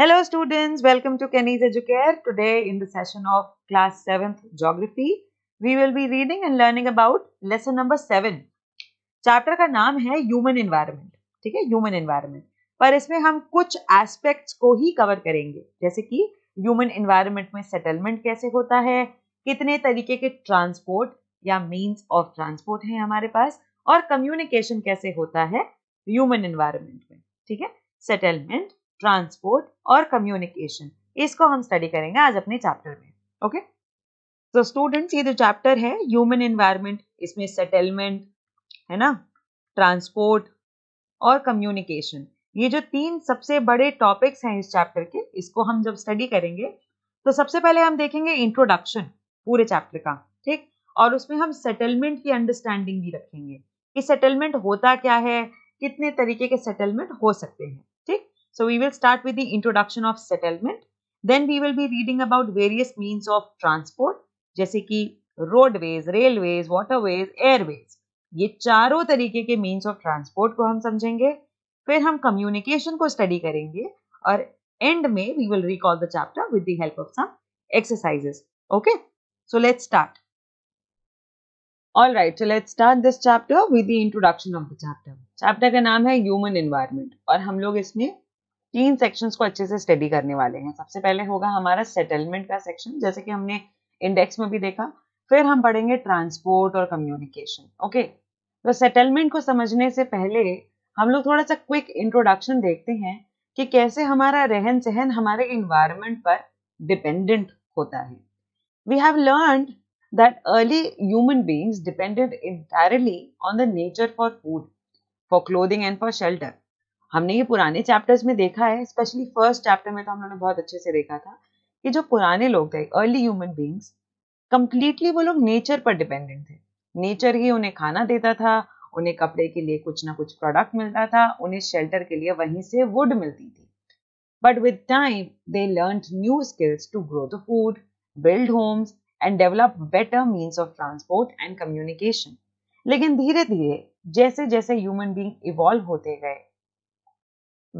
Hello students, welcome to Kenny's Educare. Today in the session of class 7th Geography, we will be reading and learning about lesson number 7. Chapter का नाम है Human Environment, ठीक है Human Environment. पर इसमें हम कुछ aspects को ही cover करेंगे जैसे कि Human Environment में settlement कैसे होता है कितने तरीके के transport या means of transport हैं हमारे पास और communication कैसे होता है Human Environment में ठीक है settlement ट्रांसपोर्ट और कम्युनिकेशन इसको हम स्टडी करेंगे आज अपने चैप्टर में ओके तो स्टूडेंट्स ये जो चैप्टर है ह्यूमन एनवायरमेंट इसमें सेटलमेंट है ना ट्रांसपोर्ट और कम्युनिकेशन ये जो तीन सबसे बड़े टॉपिक्स हैं इस चैप्टर के इसको हम जब स्टडी करेंगे तो सबसे पहले हम देखेंगे इंट्रोडक्शन पूरे चैप्टर का ठीक और उसमें हम सेटलमेंट की अंडरस्टैंडिंग भी रखेंगे कि सेटलमेंट होता क्या है कितने तरीके के सेटलमेंट हो सकते हैं ठीक So we will start with the introduction of settlement. Then we will be reading about various means of transport जैसे कि roadways, railways, waterways, airways. ये चारों तरीके के means of transport को हम समझेंगे फिर हम communication को study करेंगे और end में we will recall the chapter with the help of some exercises. Okay, so let's start. Alright, so let's start this chapter with the introduction of the chapter. Chapter का नाम है Human Environment और हम लोग इसमें तीन sections को अच्छे से स्टडी करने वाले हैं सबसे पहले होगा हमारा सेटलमेंट का सेक्शन जैसे कि हमने इंडेक्स में भी देखा फिर हम पढ़ेंगे ट्रांसपोर्ट और कम्युनिकेशन ओके तो सेटलमेंट को समझने से पहले हम लोग थोड़ा सा क्विक इंट्रोडक्शन देखते हैं कि कैसे हमारा रहन सहन हमारे इन्वायरमेंट पर डिपेंडेंट होता है we have learn that early human beings dependent entirely on the nature for food for clothing and for shelter हमने ये पुराने चैप्टर्स में देखा है स्पेशली फर्स्ट चैप्टर में तो हम लोगों ने बहुत अच्छे से देखा था कि जो पुराने लोग थे अर्ली ह्यूमन बींग्स कम्प्लीटली वो लोग नेचर पर डिपेंडेंट थे नेचर ही उन्हें खाना देता था उन्हें कपड़े के लिए कुछ ना कुछ प्रोडक्ट मिलता था उन्हें शेल्टर के लिए वहीं से वुड मिलती थी but with time they learn new skills to grow the food build homes and develop better means of transport and communication लेकिन धीरे धीरे जैसे जैसे ह्यूमन बींग इवॉल्व होते गए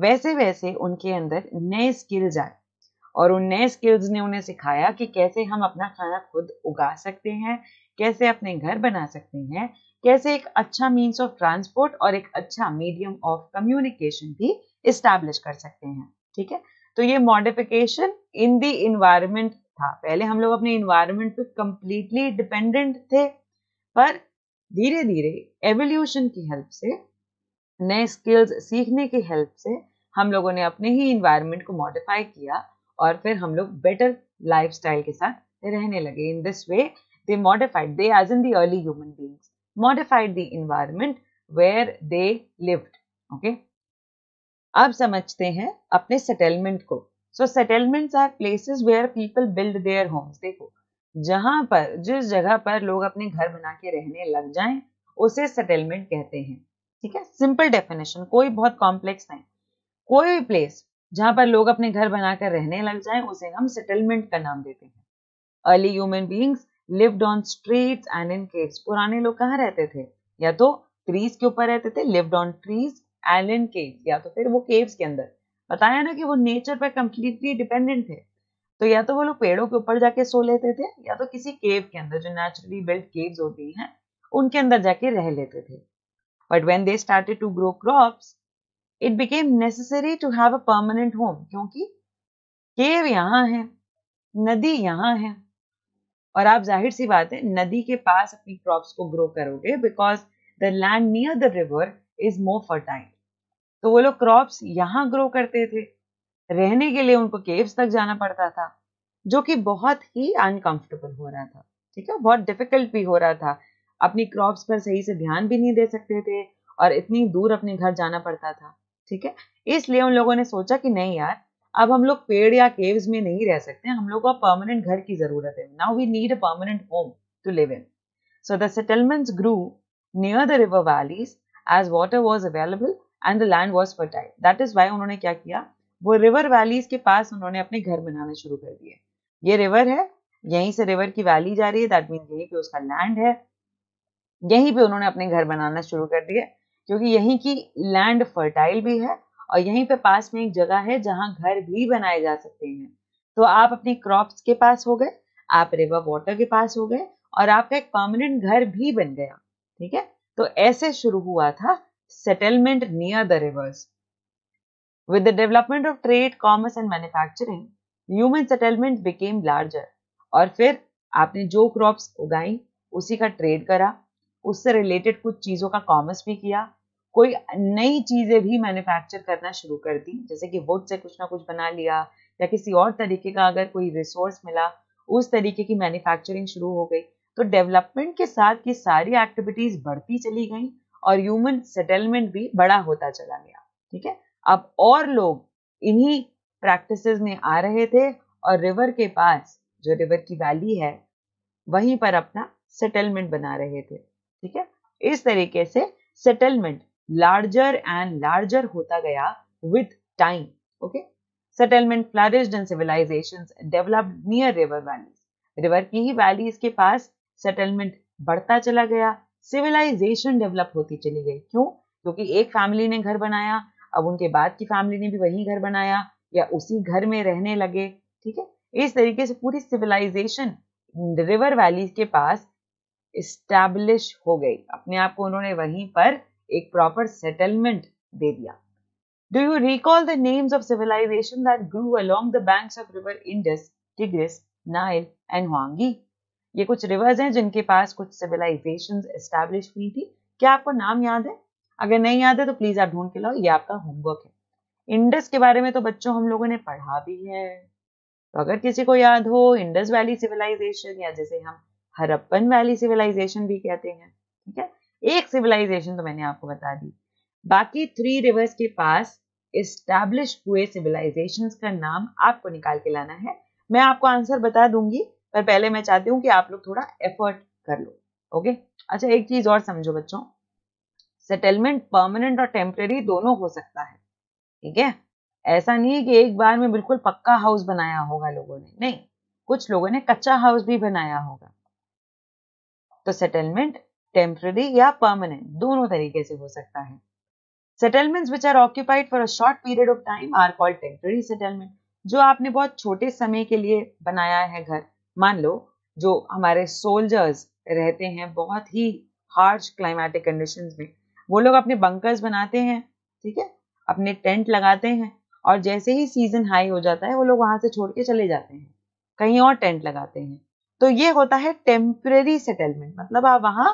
वैसे वैसे उनके अंदर नए स्किल्स आए और उन नए स्किल्स ने उन्हें सिखाया कि कैसे हम अपना खाना खुद उगा सकते हैं कैसे अपने घर बना सकते हैं कैसे एक अच्छा मीन्स ऑफ ट्रांसपोर्ट और एक अच्छा मीडियम ऑफ कम्युनिकेशन भी इस्टेब्लिश कर सकते हैं ठीक है तो ये मॉडिफिकेशन इन दी इन्वायरमेंट था पहले हम लोग अपने इन्वायरमेंट पे कंप्लीटली डिपेंडेंट थे पर धीरे धीरे एवोल्यूशन की हेल्प से नए स्किल्स सीखने की हेल्प से हम लोगों ने अपने ही इन्वायरमेंट को मॉडिफाई किया और फिर हम लोग बेटर लाइफ के साथ रहने लगे in this way they modified they as in the early human beings modified the environment where they lived okay अब समझते हैं अपने सेटलमेंट को so settlements are places where people build their homes देखो जहां पर जिस जगह पर लोग अपने घर बना के रहने लग जाएं उसे सेटलमेंट कहते हैं ठीक है सिंपल डेफिनेशन कोई बहुत कॉम्प्लेक्स नहीं कोई भी प्लेस जहां पर लोग अपने घर बनाकर रहने लग जाए उसे हम सेटलमेंट का नाम देते हैं early human beings lived on street and in caves पुराने लोग कहाँ रहते थे या तो ट्रीज के ऊपर रहते थे lived on trees and in caves या तो फिर वो केव्स के अंदर बताया ना कि वो नेचर पर कंप्लीटली डिपेंडेंट थे तो या तो वो लोग पेड़ों के ऊपर जाके सो लेते थे या तो किसी केव के अंदर जो नेचुरली बिल्ट केव्स होती हैं उनके अंदर जाके रह लेते थे But when they started to grow crops, it became necessary to have a permanent home क्योंकि केव यहाँ है नदी यहाँ है और आप जाहिर सी बात है नदी के पास अपनी क्रॉप्स को ग्रो करोगे because the land near the river is more fertile तो वो लोग क्रॉप्स यहाँ ग्रो करते थे रहने के लिए उनको केव्स तक जाना पड़ता था जो कि बहुत ही अनकंफर्टेबल हो रहा था ठीक है बहुत डिफिकल्ट भी हो रहा था अपनी क्रॉप्स पर सही से ध्यान भी नहीं दे सकते थे और इतनी दूर अपने घर जाना पड़ता था ठीक है इसलिए उन लोगों ने सोचा कि नहीं यार अब हम लोग पेड़ या केव्स में नहीं रह सकते हम लोग को परमानेंट घर की जरूरत है now we need a permanent home to live in so the settlements grew near the river valleys as water was available and the land was fertile that is why उन्होंने क्या किया वो रिवर वैलीज के पास उन्होंने अपने घर बनाने शुरू कर दिए ये रिवर है यहीं से रिवर की वैली जा रही है दैट मीन यही पे उसका लैंड है यहीं पे उन्होंने अपने घर बनाना शुरू कर दिया क्योंकि यहीं की लैंड फर्टाइल भी है और यहीं पे पास में एक जगह है जहां घर भी बनाए जा सकते हैं तो आप अपने क्रॉप्स के पास हो गए आप रिवर वाटर के पास हो गए और आपका एक परमानेंट घर भी बन गया ठीक है तो ऐसे शुरू हुआ था settlement near the rivers with the development of trade commerce and manufacturing human settlement became larger और फिर आपने जो क्रॉप्स उगाई उसी का ट्रेड करा उससे रिलेटेड कुछ चीज़ों का कॉमर्स भी किया कोई नई चीज़ें भी मैन्युफैक्चर करना शुरू कर दी जैसे कि वुड से कुछ ना कुछ बना लिया या किसी और तरीके का अगर कोई रिसोर्स मिला उस तरीके की मैन्युफैक्चरिंग शुरू हो गई तो डेवलपमेंट के साथ ये सारी एक्टिविटीज़ बढ़ती चली गई और ह्यूमन सेटलमेंट भी बड़ा होता चला गया ठीक है अब और लोग इन्हीं प्रैक्टिस में आ रहे थे और रिवर के पास जो रिवर की वैली है वहीं पर अपना सेटलमेंट बना रहे थे ठीक है इस तरीके से सेटलमेंट लार्जर एंड लार्जर होता गया with time okay settlement flourished and civilisation developed near river valleys river की ही वैलीज के पास सेटलमेंट बढ़ता चला गया सिविलाइजेशन डेवलप होती चली गई क्यों क्योंकि एक फैमिली ने घर बनाया अब उनके बाद की फैमिली ने भी वही घर बनाया या उसी घर में रहने लगे ठीक है इस तरीके से पूरी सिविलाइजेशन रिवर वैलीज के पास इस्टेब्लिश हो गई अपने आप को उन्होंने वहीं पर एक प्रॉपर सेटलमेंट दे दिया do you recall the names of civilisation that grew along the banks of river Indus Tigris Nile and Huang He ये कुछ रिवर्स हैं जिनके पास कुछ सिविलाइजेशन एस्टेब्लिश हुई थी क्या आपको नाम याद है अगर नहीं याद है तो प्लीज आप ढूंढ के लाओ ये आपका होमवर्क है इंडस के बारे में तो बच्चों हम लोगों ने पढ़ा भी है तो अगर किसी को याद हो इंडस वैली सिविलाइजेशन या जैसे हम हरप्पन वैली सिविलाइजेशन भी कहते हैं ठीक है एक सिविलाइजेशन तो मैंने आपको बता दी बाकी थ्री रिवर्स के पास इस्टेब्लिश हुए सिविलाइजेशन का नाम आपको निकाल के लाना है मैं आपको आंसर बता दूंगी पर पहले मैं चाहती हूँ कि आप लोग थोड़ा एफर्ट कर लो ओके अच्छा एक चीज और समझो बच्चों सेटलमेंट परमानेंट और टेम्प्रेरी दोनों हो सकता है ठीक है ऐसा नहीं है कि एक बार में बिल्कुल पक्का हाउस बनाया होगा लोगों ने नहीं कुछ लोगों ने कच्चा हाउस भी बनाया होगा तो सेटलमेंट टेम्प्ररी या परमानेंट दोनों तरीके से हो सकता है settlements which are occupied for a short period of time are called temporary settlement जो आपने बहुत छोटे समय के लिए बनाया है घर मान लो जो हमारे सोल्जर्स रहते हैं बहुत ही हार्श क्लाइमेटिक कंडीशन में वो लोग अपने बंकर्स बनाते हैं ठीक है अपने टेंट लगाते हैं और जैसे ही सीजन हाई हो जाता है वो लोग वहां से छोड़ के चले जाते हैं कहीं और टेंट लगाते हैं तो ये होता है टेम्प्रेरी सेटलमेंट मतलब आप वहां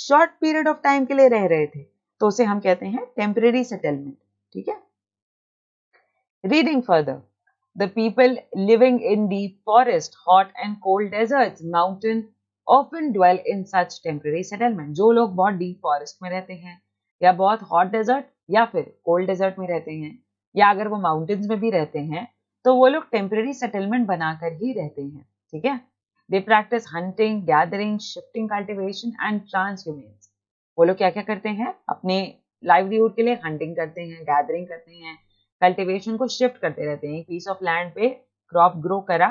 शॉर्ट पीरियड ऑफ टाइम के लिए रह रहे थे तो उसे हम कहते हैं टेम्प्रेरी सेटलमेंट ठीक है reading further the people living in deep forest hot and cold desert mountain often dwell in such temporary settlement जो लोग बहुत डीप फॉरेस्ट में रहते हैं या बहुत हॉट डेजर्ट या फिर कोल्ड डेजर्ट में रहते हैं या अगर वो माउंटेन्स में भी रहते हैं तो वो लोग टेम्प्रेरी सेटलमेंट बनाकर ही रहते हैं ठीक है they practise hunting gathering shifting cultivation and transhumance वो लोग क्या क्या करते हैं अपने लाइवलीहुड के लिए हंटिंग करते हैं गैदरिंग करते हैं कल्टिवेशन को शिफ्ट करते रहते हैं पीस ऑफ लैंड पे क्रॉप ग्रो करा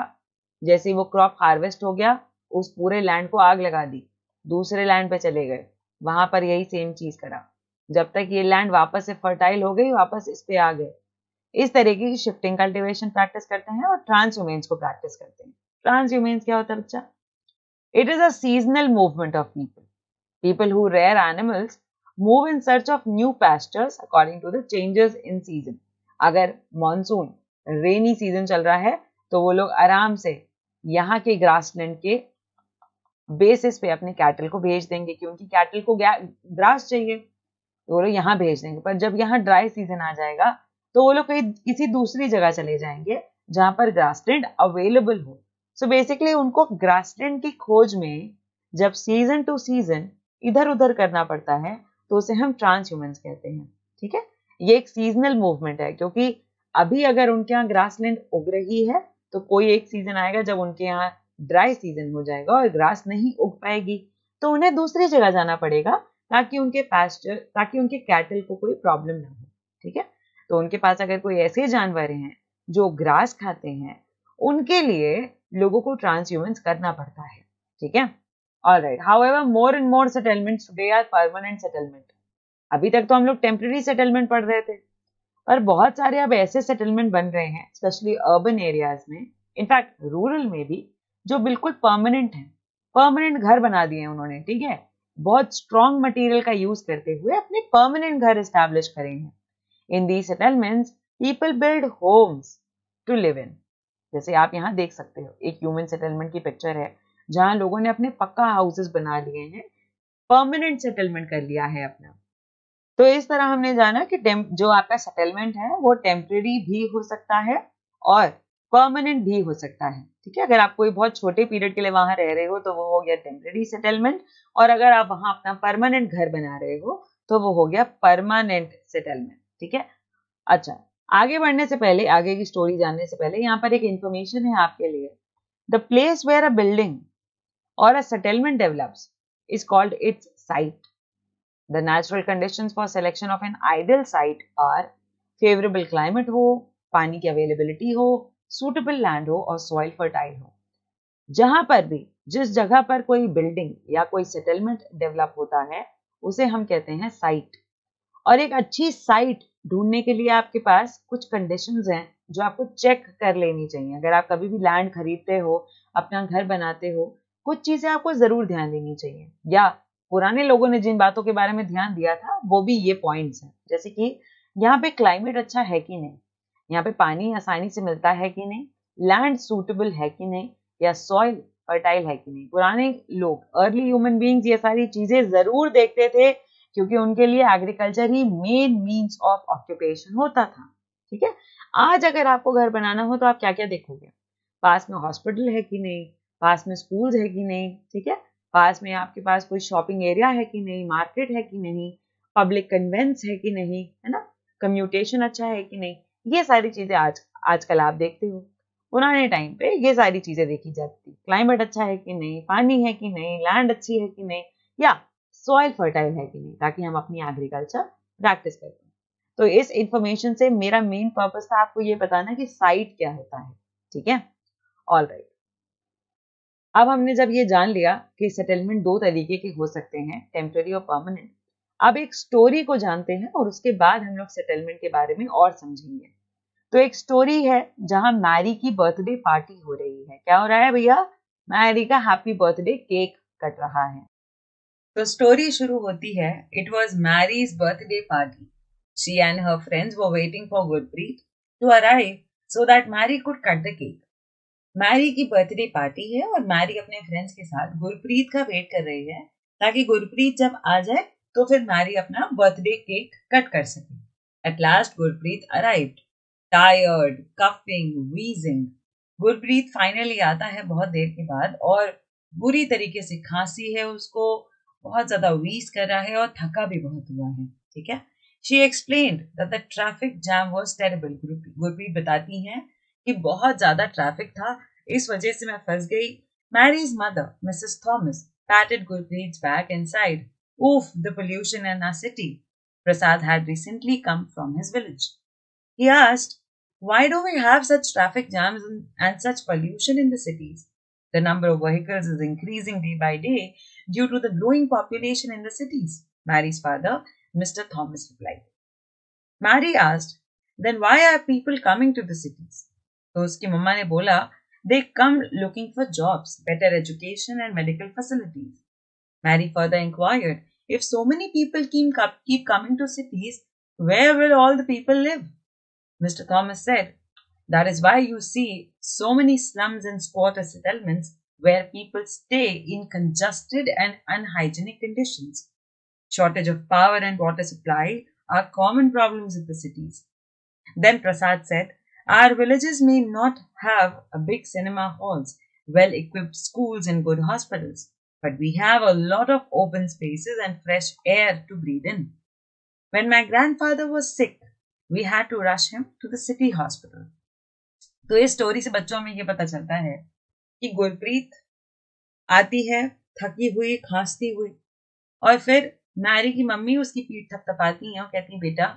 जैसे वो क्रॉप हार्वेस्ट हो गया उस पूरे लैंड को आग लगा दी दूसरे लैंड पे चले गए वहां पर यही सेम चीज करा जब तक ये लैंड वापस से फर्टाइल हो गई वापस इस पे आ गए इस तरीके की शिफ्टिंग कल्टिवेशन प्रैक्टिस करते हैं और ट्रांसह्यूमेंस को प्रैक्टिस करते हैं ट्रांसह्यूमेंस क्या होता है बच्चा it is a seasonal movement of people people who rear animals move in search of new pastures according to the changes in season अगर मानसून रेनी सीजन चल रहा है तो वो लोग आराम से यहाँ के ग्रासलैंड के बेसिस पे अपने कैटल को भेज देंगे क्योंकि कैटल को ग्रास चाहिए तो वो लोग यहाँ भेज देंगे पर जब यहाँ ड्राई सीजन आ जाएगा तो वो लोग कहीं किसी दूसरी जगह चले जाएंगे जहां पर ग्रासलैंड अवेलेबल हो सो so बेसिकली उनको ग्रासलैंड की खोज में जब सीजन टू सीजन इधर उधर करना पड़ता है तो उसे हम ट्रांस ह्यूमन्स कहते हैं ठीक है ये एक सीजनल मूवमेंट है क्योंकि अभी अगर उनके यहाँ ग्रासलैंड उग रही है तो कोई एक सीजन आएगा जब उनके यहाँ ड्राई सीजन हो जाएगा और ग्रास नहीं उग पाएगी तो उन्हें दूसरी जगह जाना पड़ेगा ताकि उनके पैस्टर ताकि उनके कैटल को कोई प्रॉब्लम ना हो ठीक है तो उनके पास अगर कोई ऐसे जानवर हैं जो ग्रास खाते हैं उनके लिए लोगों को ट्रांस करना पड़ता है ठीक है all right however more and more settlement today are permanent settlement अभी तक तो हम लोग टेम्प्रेरी सेटलमेंट पढ़ रहे थे पर बहुत सारे अब ऐसे सेटलमेंट बन रहे हैं स्पेशली अर्बन एरियाज में इनफैक्ट रूरल में भी जो बिल्कुल परमानेंट है परमानेंट घर बना दिए उन्होंने ठीक है बहुत स्ट्रॉन्ग मटेरियल का यूज करते हुए अपने परमानेंट घर एस्टेब्लिश हैं in the settlements people build homes to live in जैसे आप यहाँ देख सकते हो एक ह्यूमन सेटलमेंट की पिक्चर है जहाँ लोगों ने अपने पक्का हाउसेस बना लिए हैं परमानेंट सेटलमेंट कर लिया है अपना तो इस तरह हमने जाना कि जो आपका सेटलमेंट है वो टेम्प्रेरी भी हो सकता है और परमानेंट भी हो सकता है ठीक है अगर आप कोई बहुत छोटे पीरियड के लिए वहां रह रहे हो तो वो हो गया टेम्प्रेरी सेटलमेंट और अगर आप वहां अपना परमानेंट घर बना रहे हो तो वो हो गया परमानेंट सेटलमेंट ठीक है अच्छा आगे बढ़ने से पहले आगे की स्टोरी जानने से पहले यहाँ पर एक इंफॉर्मेशन है आपके लिए the place where a building और a settlement develops is called its site the natural condition for selection of an ideal site are favourable climate हो पानी की अवेलेबिलिटी हो सुटेबल लैंड हो और सॉइल फर्टाइल हो जहां पर भी जिस जगह पर कोई बिल्डिंग या कोई सेटलमेंट डेवलप होता है उसे हम कहते हैं साइट और एक अच्छी साइट ढूंढने के लिए आपके पास कुछ कंडीशंस हैं जो आपको चेक कर लेनी चाहिए अगर आप कभी भी लैंड खरीदते हो अपना घर बनाते हो कुछ चीजें आपको जरूर ध्यान देनी चाहिए या पुराने लोगों ने जिन बातों के बारे में ध्यान दिया था वो भी ये पॉइंट्स हैं जैसे कि यहाँ पे क्लाइमेट अच्छा है कि नहीं यहाँ पे पानी आसानी से मिलता है कि नहीं लैंड सूटेबल है कि नहीं या सॉइल फर्टाइल है कि नहीं पुराने लोग अर्ली ह्यूमन बींग्स ये सारी चीजें जरूर देखते थे क्योंकि उनके लिए एग्रीकल्चर ही मेन मीन्स ऑफ ऑक्यूपेशन होता था ठीक है आज अगर आपको घर बनाना हो तो आप क्या क्या देखोगे पास में हॉस्पिटल है कि नहीं पास में स्कूल है कि नहीं ठीक है पास में आपके पास कोई शॉपिंग एरिया है कि नहीं मार्केट है कि नहीं पब्लिक कन्वेंस है कि नहीं है ना कम्यूटेशन अच्छा है कि नहीं ये सारी चीजें आज आजकल आप देखते हो पुराने टाइम पे ये सारी चीजें देखी जाती क्लाइमेट अच्छा है कि नहीं पानी है कि नहीं लैंड अच्छी है कि नहीं या सॉइल फर्टाइल है कि नहीं ताकि हम अपनी एग्रीकल्चर प्रैक्टिस कर पाए तो इस इंफॉर्मेशन से मेरा मेन पर्पज था आपको ये बताना कि साइट क्या होता है ठीक है ऑल राइट अब हमने जब ये जान लिया कि सेटलमेंट दो तरीके के हो सकते हैं टेम्पररी और परमानेंट अब एक स्टोरी को जानते हैं और उसके बाद हम लोग सेटलमेंट के बारे में और समझेंगे तो एक स्टोरी है जहां मैरी की बर्थडे पार्टी हो रही है क्या हो रहा है भैया मैरी का हैप्पी बर्थडे केक कट रहा है तो स्टोरी शुरू होती है it was Mary's birthday party she and her friends were waiting for Gurpreet to arrive so that Mary could cut the cake Mary की बर्थडे पार्टी है और मैरी अपने फ्रेंड्स के साथ गुरप्रीत का वेट कर रही है ताकि गुरप्रीत जब आ जाए तो फिर मैरी अपना बर्थडे केक कट कर सके at last Gurpreet arrived tired coughing wheezing Gurpreet finally आता है बहुत देर के बाद और बुरी तरीके से खांसी है उसको बहुत ज्यादा वीस कर रहा है और थका भी बहुत हुआ है ठीक है she explain traffic jam was terrible Gurpreet बताती हैं कि बहुत ज्यादा ट्रैफिक था इस वजह से मैं फंस गई Mary's mother Mrs Thomas patted Gurpreet back inside oof the pollution in our city Prasad had recently come from his village he asked why do we have such traffic jam and such pollution in the cities the number of vehicles is increasing day by day due to the growing population in the cities, Mary's father, Mr. Thomas, replied. Mary asked, Then why are people coming to the cities? तो Mamma ne bola, "They come looking for jobs, better education, and medical facilities." Mary further inquired, "If so many people keep keep coming to cities, where will all the people live? Mr. Thomas said, That is why you see so many slums and squatter settlements where people stay in congested and unhygienic conditions. Shortage of power and water supply are common problems in the cities. Then Prasad said, Our villages may not have big cinema halls, well equipped schools, and good hospitals, but we have a lot of open spaces and fresh air to breathe in. When my grandfather was sick, we had to rush him to the city hospital. तो इस story से बच्चों में ये पता चलता है कि गुरप्रीत आती है थकी हुई खांसती हुई और फिर नायरी की मम्मी उसकी पीठ थपथपाती है और कहती है बेटा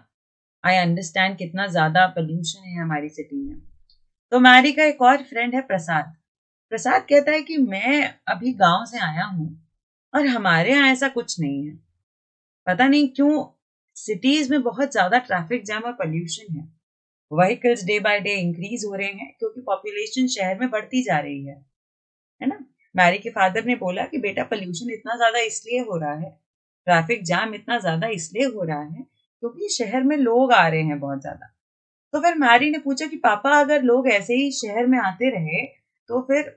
आई अंडरस्टैंड कितना ज़्यादा पोल्यूशन है हमारी सिटी में तो मैरी का एक और फ्रेंड है प्रसाद प्रसाद कहता है कि मैं अभी गांव से आया हूँ और हमारे यहाँ ऐसा कुछ नहीं है पता नहीं क्यों सिटीज में बहुत ज़्यादा ट्रैफिक जैम और पोल्यूशन है vehicles day by day increase हो रहे हैं क्योंकि पॉपुलेशन शहर में बढ़ती जा रही है है ना मैरी के फादर ने बोला कि बेटा पोल्यूशन इतना ज्यादा इसलिए हो रहा है ट्रैफिक जाम इतना ज्यादा इसलिए हो रहा है क्योंकि शहर में लोग आ रहे हैं बहुत ज्यादा तो फिर मैरी ने पूछा कि पापा अगर लोग ऐसे ही शहर में आते रहे तो फिर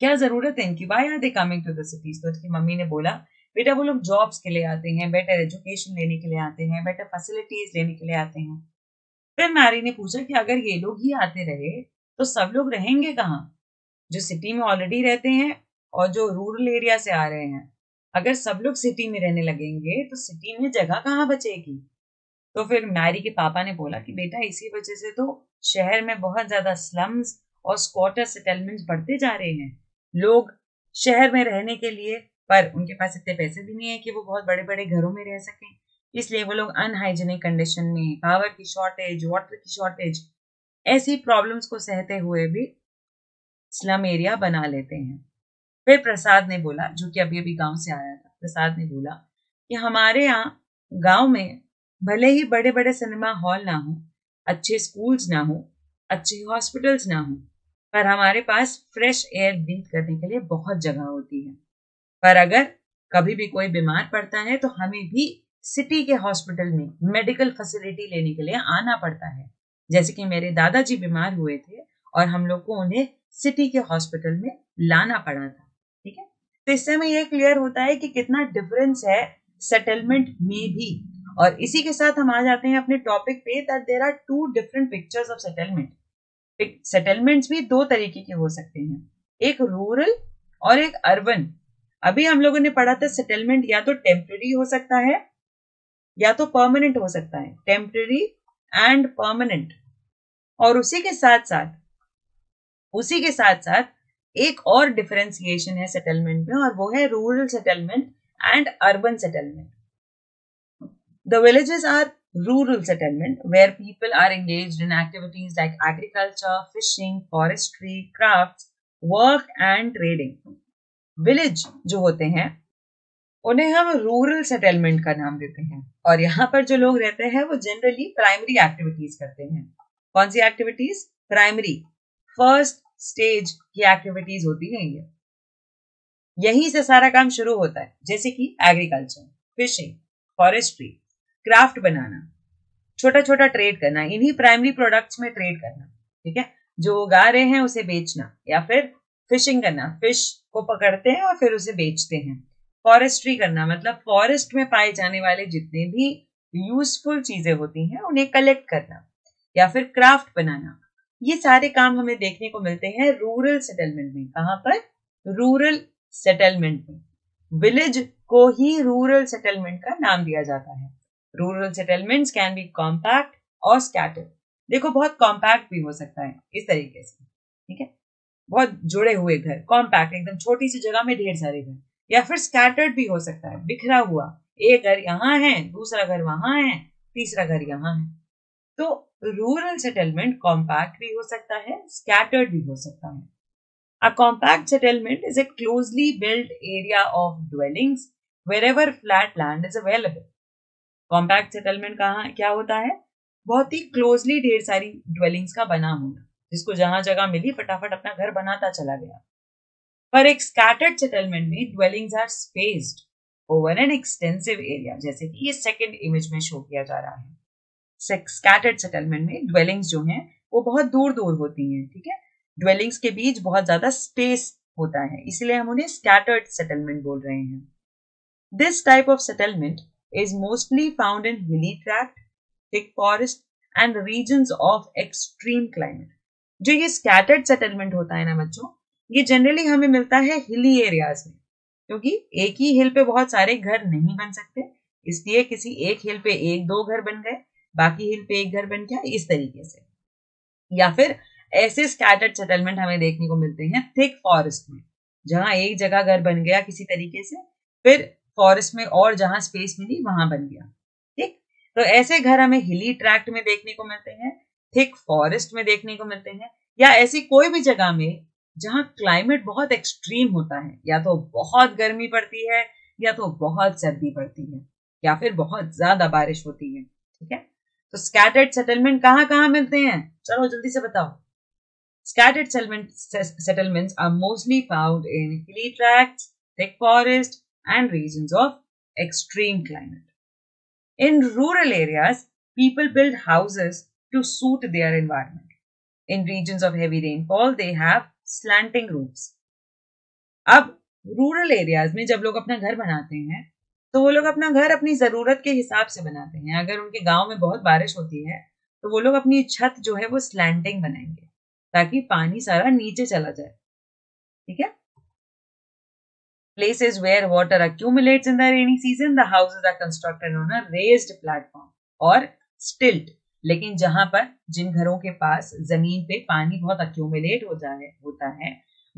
क्या जरूरत है इनकी why are they coming to the cities तो उसकी मम्मी ने बोला बेटा वो लोग जॉब्स के लिए आते हैं बेटर एजुकेशन लेने के लिए आते हैं बेटर फैसिलिटीज लेने के लिए आते हैं फिर मैरी ने पूछा कि अगर ये लोग ही आते रहे तो सब लोग रहेंगे कहाँ जो सिटी में ऑलरेडी रहते हैं और जो रूरल एरिया से आ रहे हैं अगर सब लोग सिटी में रहने लगेंगे तो सिटी में जगह कहाँ बचेगी तो फिर मैरी के पापा ने बोला कि बेटा इसी वजह से तो शहर में बहुत ज्यादा स्लम्स और स्कॉटर सेटलमेंट्स बढ़ते जा रहे हैं लोग शहर में रहने के लिए पर उनके पास इतने पैसे भी नहीं है कि वो बहुत बड़े बड़े घरों में रह सकें इसलिए वो लोग अनहाइजेनिक कंडीशन में पावर की शॉर्टेज वाटर की शॉर्टेज ऐसी प्रॉब्लम्स को सहते हुए भी स्लम एरिया बना लेते हैं फिर प्रसाद ने बोला जो कि अभी अभी गांव से आया था प्रसाद ने बोला कि हमारे यहाँ गांव में भले ही बड़े बड़े सिनेमा हॉल ना हो अच्छे स्कूल्स ना हो अच्छे हॉस्पिटल्स ना हो पर हमारे पास फ्रेश एयर ब्रीथ करने के लिए बहुत जगह होती है पर अगर कभी भी कोई बीमार पड़ता है तो हमें भी सिटी के हॉस्पिटल में मेडिकल फैसिलिटी लेने के लिए आना पड़ता है जैसे कि मेरे दादाजी बीमार हुए थे और हम लोग को उन्हें सिटी के हॉस्पिटल में लाना पड़ा था ठीक है तो इससे हमें यह क्लियर होता है कि कितना डिफरेंस है सेटलमेंट में भी और इसी के साथ हम आ जाते हैं अपने टॉपिक पे that there are two different pictures of settlement settlements भी दो तरीके के हो सकते हैं एक रूरल और एक अर्बन अभी हम लोगों ने पढ़ा था सेटलमेंट या तो टेम्प्रेरी हो सकता है या तो परमानेंट हो सकता है टेम्प्रेरी एंड परमानेंट और उसी के साथ साथ उसी के साथ साथ एक और डिफरेंसिएशन है सेटलमेंट में और वो है rural settlement and urban settlement the villages are rural settlement where people are engage in activities like agriculture fishing forestry craft work and trading village जो होते हैं उन्हें हम रूरल सेटलमेंट का नाम देते हैं और यहाँ पर जो लोग रहते हैं वो जनरली प्राइमरी एक्टिविटीज करते हैं कौन सी एक्टिविटीज प्राइमरी फर्स्ट स्टेज की एक्टिविटीज होती है ये यहीं से सारा काम शुरू होता है जैसे कि एग्रीकल्चर फिशिंग फॉरेस्ट्री क्राफ्ट बनाना छोटा छोटा ट्रेड करना इन्हीं प्राइमरी प्रोडक्ट्स में ट्रेड करना ठीक है जो उगा रहे हैं उसे बेचना या फिर फिशिंग करना फिश को पकड़ते हैं और फिर उसे बेचते हैं फॉरेस्ट्री करना मतलब फॉरेस्ट में पाए जाने वाले जितने भी यूजफुल चीजें होती हैं उन्हें कलेक्ट करना या फिर क्राफ्ट बनाना ये सारे काम हमें देखने को मिलते हैं रूरल सेटलमेंट में कहां पर रूरल सेटलमेंट में विलेज को ही रूरल सेटलमेंट का नाम दिया जाता है rural settlement can be compact और स्कैटर्ड देखो बहुत कॉम्पैक्ट भी हो सकता है इस तरीके से ठीक है बहुत जुड़े हुए घर कॉम्पैक्ट एकदम छोटी सी जगह में ढेर सारे घर या फिर स्कैटर्ड भी हो सकता है बिखरा हुआ एक घर यहाँ है दूसरा घर वहां है तीसरा घर यहाँ है तो रूरल सेटलमेंट कॉम्पैक्ट भी हो सकता है स्कैटर्ड भी हो सकता है a compact settlement is a closely build area of dwellings wherever flat land is available compact settlement कहा क्या होता है बहुत ही क्लोजली ढेर सारी ड्वेलिंग्स का बना हुआ जिसको जहां जगह मिली फटाफट अपना घर बनाता चला गया पर एक स्कैटर्ड सेटलमेंट में dwellings are spaced over an extensive area जैसे कि ये सेकेंड इमेज में शो किया जा रहा है स्कैटर्ड सेटलमेंट में ड्वेलिंग्स जो हैं वो बहुत दूर दूर होती हैं ठीक है ड्वेलिंग्स के बीच बहुत ज्यादा स्पेस होता है इसलिए हम उन्हें स्कैटर्ड सेटलमेंट बोल रहे हैं this type of settlement is mostly found in hilly tract thick forest and region of extreme climate जो ये स्कैटर्ड सेटलमेंट होता है ना बच्चों ये जनरली हमें मिलता है हिली एरियाज में क्योंकि एक ही हिल पे बहुत सारे घर नहीं बन सकते इसलिए किसी एक हिल पे एक दो घर बन गए बाकी हिल पे एक घर बन गया इस तरीके से या फिर ऐसे स्कैटर्ड सेटलमेंट हमें देखने को मिलते हैं थिक फॉरेस्ट में जहां एक जगह घर बन गया किसी तरीके से फिर फॉरेस्ट में और जहां स्पेस मिली वहां बन गया ठीक तो ऐसे घर हमें हिली ट्रैक्ट में देखने को मिलते हैं थिक फॉरेस्ट में देखने को मिलते हैं या ऐसी कोई भी जगह में जहां क्लाइमेट बहुत एक्सट्रीम होता है या तो बहुत गर्मी पड़ती है या तो बहुत सर्दी पड़ती है या फिर बहुत ज्यादा बारिश होती है ठीक है तो स्कैटर्ड सेटलमेंट कहाँ कहाँ मिलते हैं चलो जल्दी से बताओ scattered settlement settlements are mostly found in hilly tract thick forest and region of extreme climate in rural area people build houses to suit their environment in region of heavy rainfall they have slanting roofs अब rural areas में जब लोग अपना घर बनाते हैं तो वो लोग अपना घर अपनी ज़रूरत के हिसाब से बनाते हैं अगर उनके गाँव में बहुत बारिश होती है तो वो लोग अपनी छत जो है वो स्लैंटिंग बनाएंगे ताकि पानी सारा नीचे चला जाए ठीक है places where water accumulates in the rainy season the houses are constructed on a raised platform or stilt लेकिन जहां पर जिन घरों के पास जमीन पे पानी बहुत अक्यूमुलेट हो जाए होता है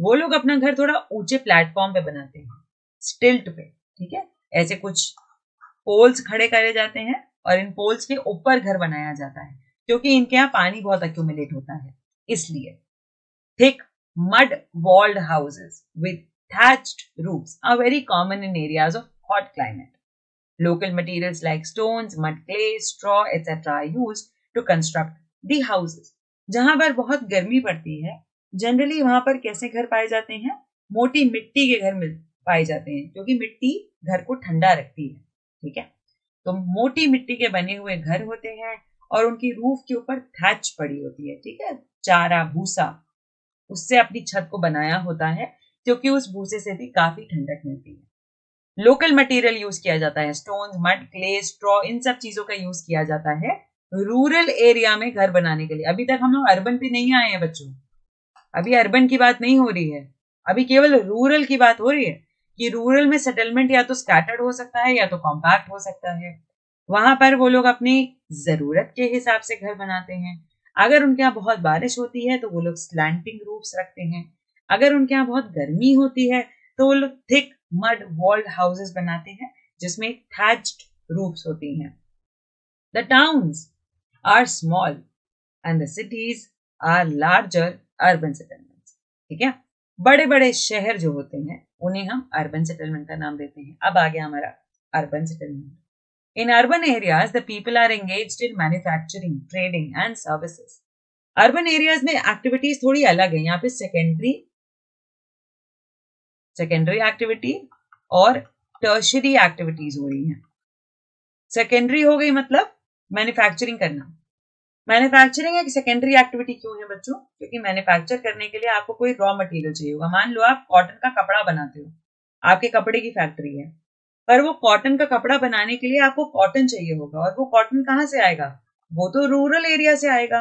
वो लोग अपना घर थोड़ा ऊंचे प्लेटफॉर्म पे बनाते हैं स्टिल्ट पे ठीक है ऐसे कुछ पोल्स खड़े करे जाते हैं और इन पोल्स के ऊपर घर बनाया जाता है क्योंकि इनके यहाँ पानी बहुत अक्यूमुलेट होता है इसलिए thick mud walled houses with thatched roofs are very common in areas of hot climate local materials like stones mud clay straw etcetera use to construct the houses जहां पर बहुत गर्मी पड़ती है जनरली वहां पर कैसे घर पाए जाते हैं मोटी मिट्टी के घर मिल पाए जाते हैं क्योंकि मिट्टी घर को ठंडा रखती है ठीक है तो मोटी मिट्टी के बने हुए घर होते हैं और उनकी रूफ के ऊपर थैच पड़ी होती है ठीक है चारा भूसा उससे अपनी छत को बनाया होता है क्योंकि उस भूसे से भी काफी ठंडक मिलती है लोकल मटेरियल यूज किया जाता है स्टोन मट क्ले स्ट्रॉ इन सब चीजों का यूज किया जाता है रूरल एरिया में घर बनाने के लिए अभी तक हम लोग अर्बन पे नहीं आए हैं बच्चों अभी अर्बन की बात नहीं हो रही है अभी केवल रूरल की बात हो रही है कि रूरल में सेटलमेंट या तो स्कैटर्ड हो सकता है या तो कॉम्पैक्ट हो सकता है वहां पर वो लोग अपनी जरूरत के हिसाब से घर बनाते हैं अगर उनके यहाँ बहुत बारिश होती है तो वो लोग स्लैंटिंग रूफ्स रखते हैं अगर उनके यहाँ बहुत गर्मी होती है तो वो लोग थिक मड वॉल्ड हाउसेस बनाते हैं जिसमें थैच्ड रूफ्स होती हैं the towns are small and the cities are larger urban settlements ठीक है बड़े बड़े शहर जो होते हैं उन्हें हम अर्बन सेटलमेंट का नाम देते हैं अब आ गया हमारा urban settlement in urban areas the people are engage in manufacturing trading and services urban areas में एक्टिविटीज थोड़ी अलग है यहाँ पे सेकेंडरी सेकेंडरी एक्टिविटी और टर्शरी एक्टिविटीज हो रही हैं सेकेंडरी हो गई मतलब मैन्युफैक्चरिंग करना मैन्युफैक्चरिंग एक सेकेंडरी एक्टिविटी क्यों है बच्चों क्योंकि मैन्युफैक्चर करने के लिए आपको कोई रॉ मटेरियल चाहिए होगा मान लो आप कॉटन का कपड़ा बनाते हो आपके कपड़े की फैक्ट्री है पर वो कॉटन का कपड़ा बनाने के लिए आपको कॉटन चाहिए होगा और वो कॉटन कहाँ से आएगा वो तो रूरल एरिया से आएगा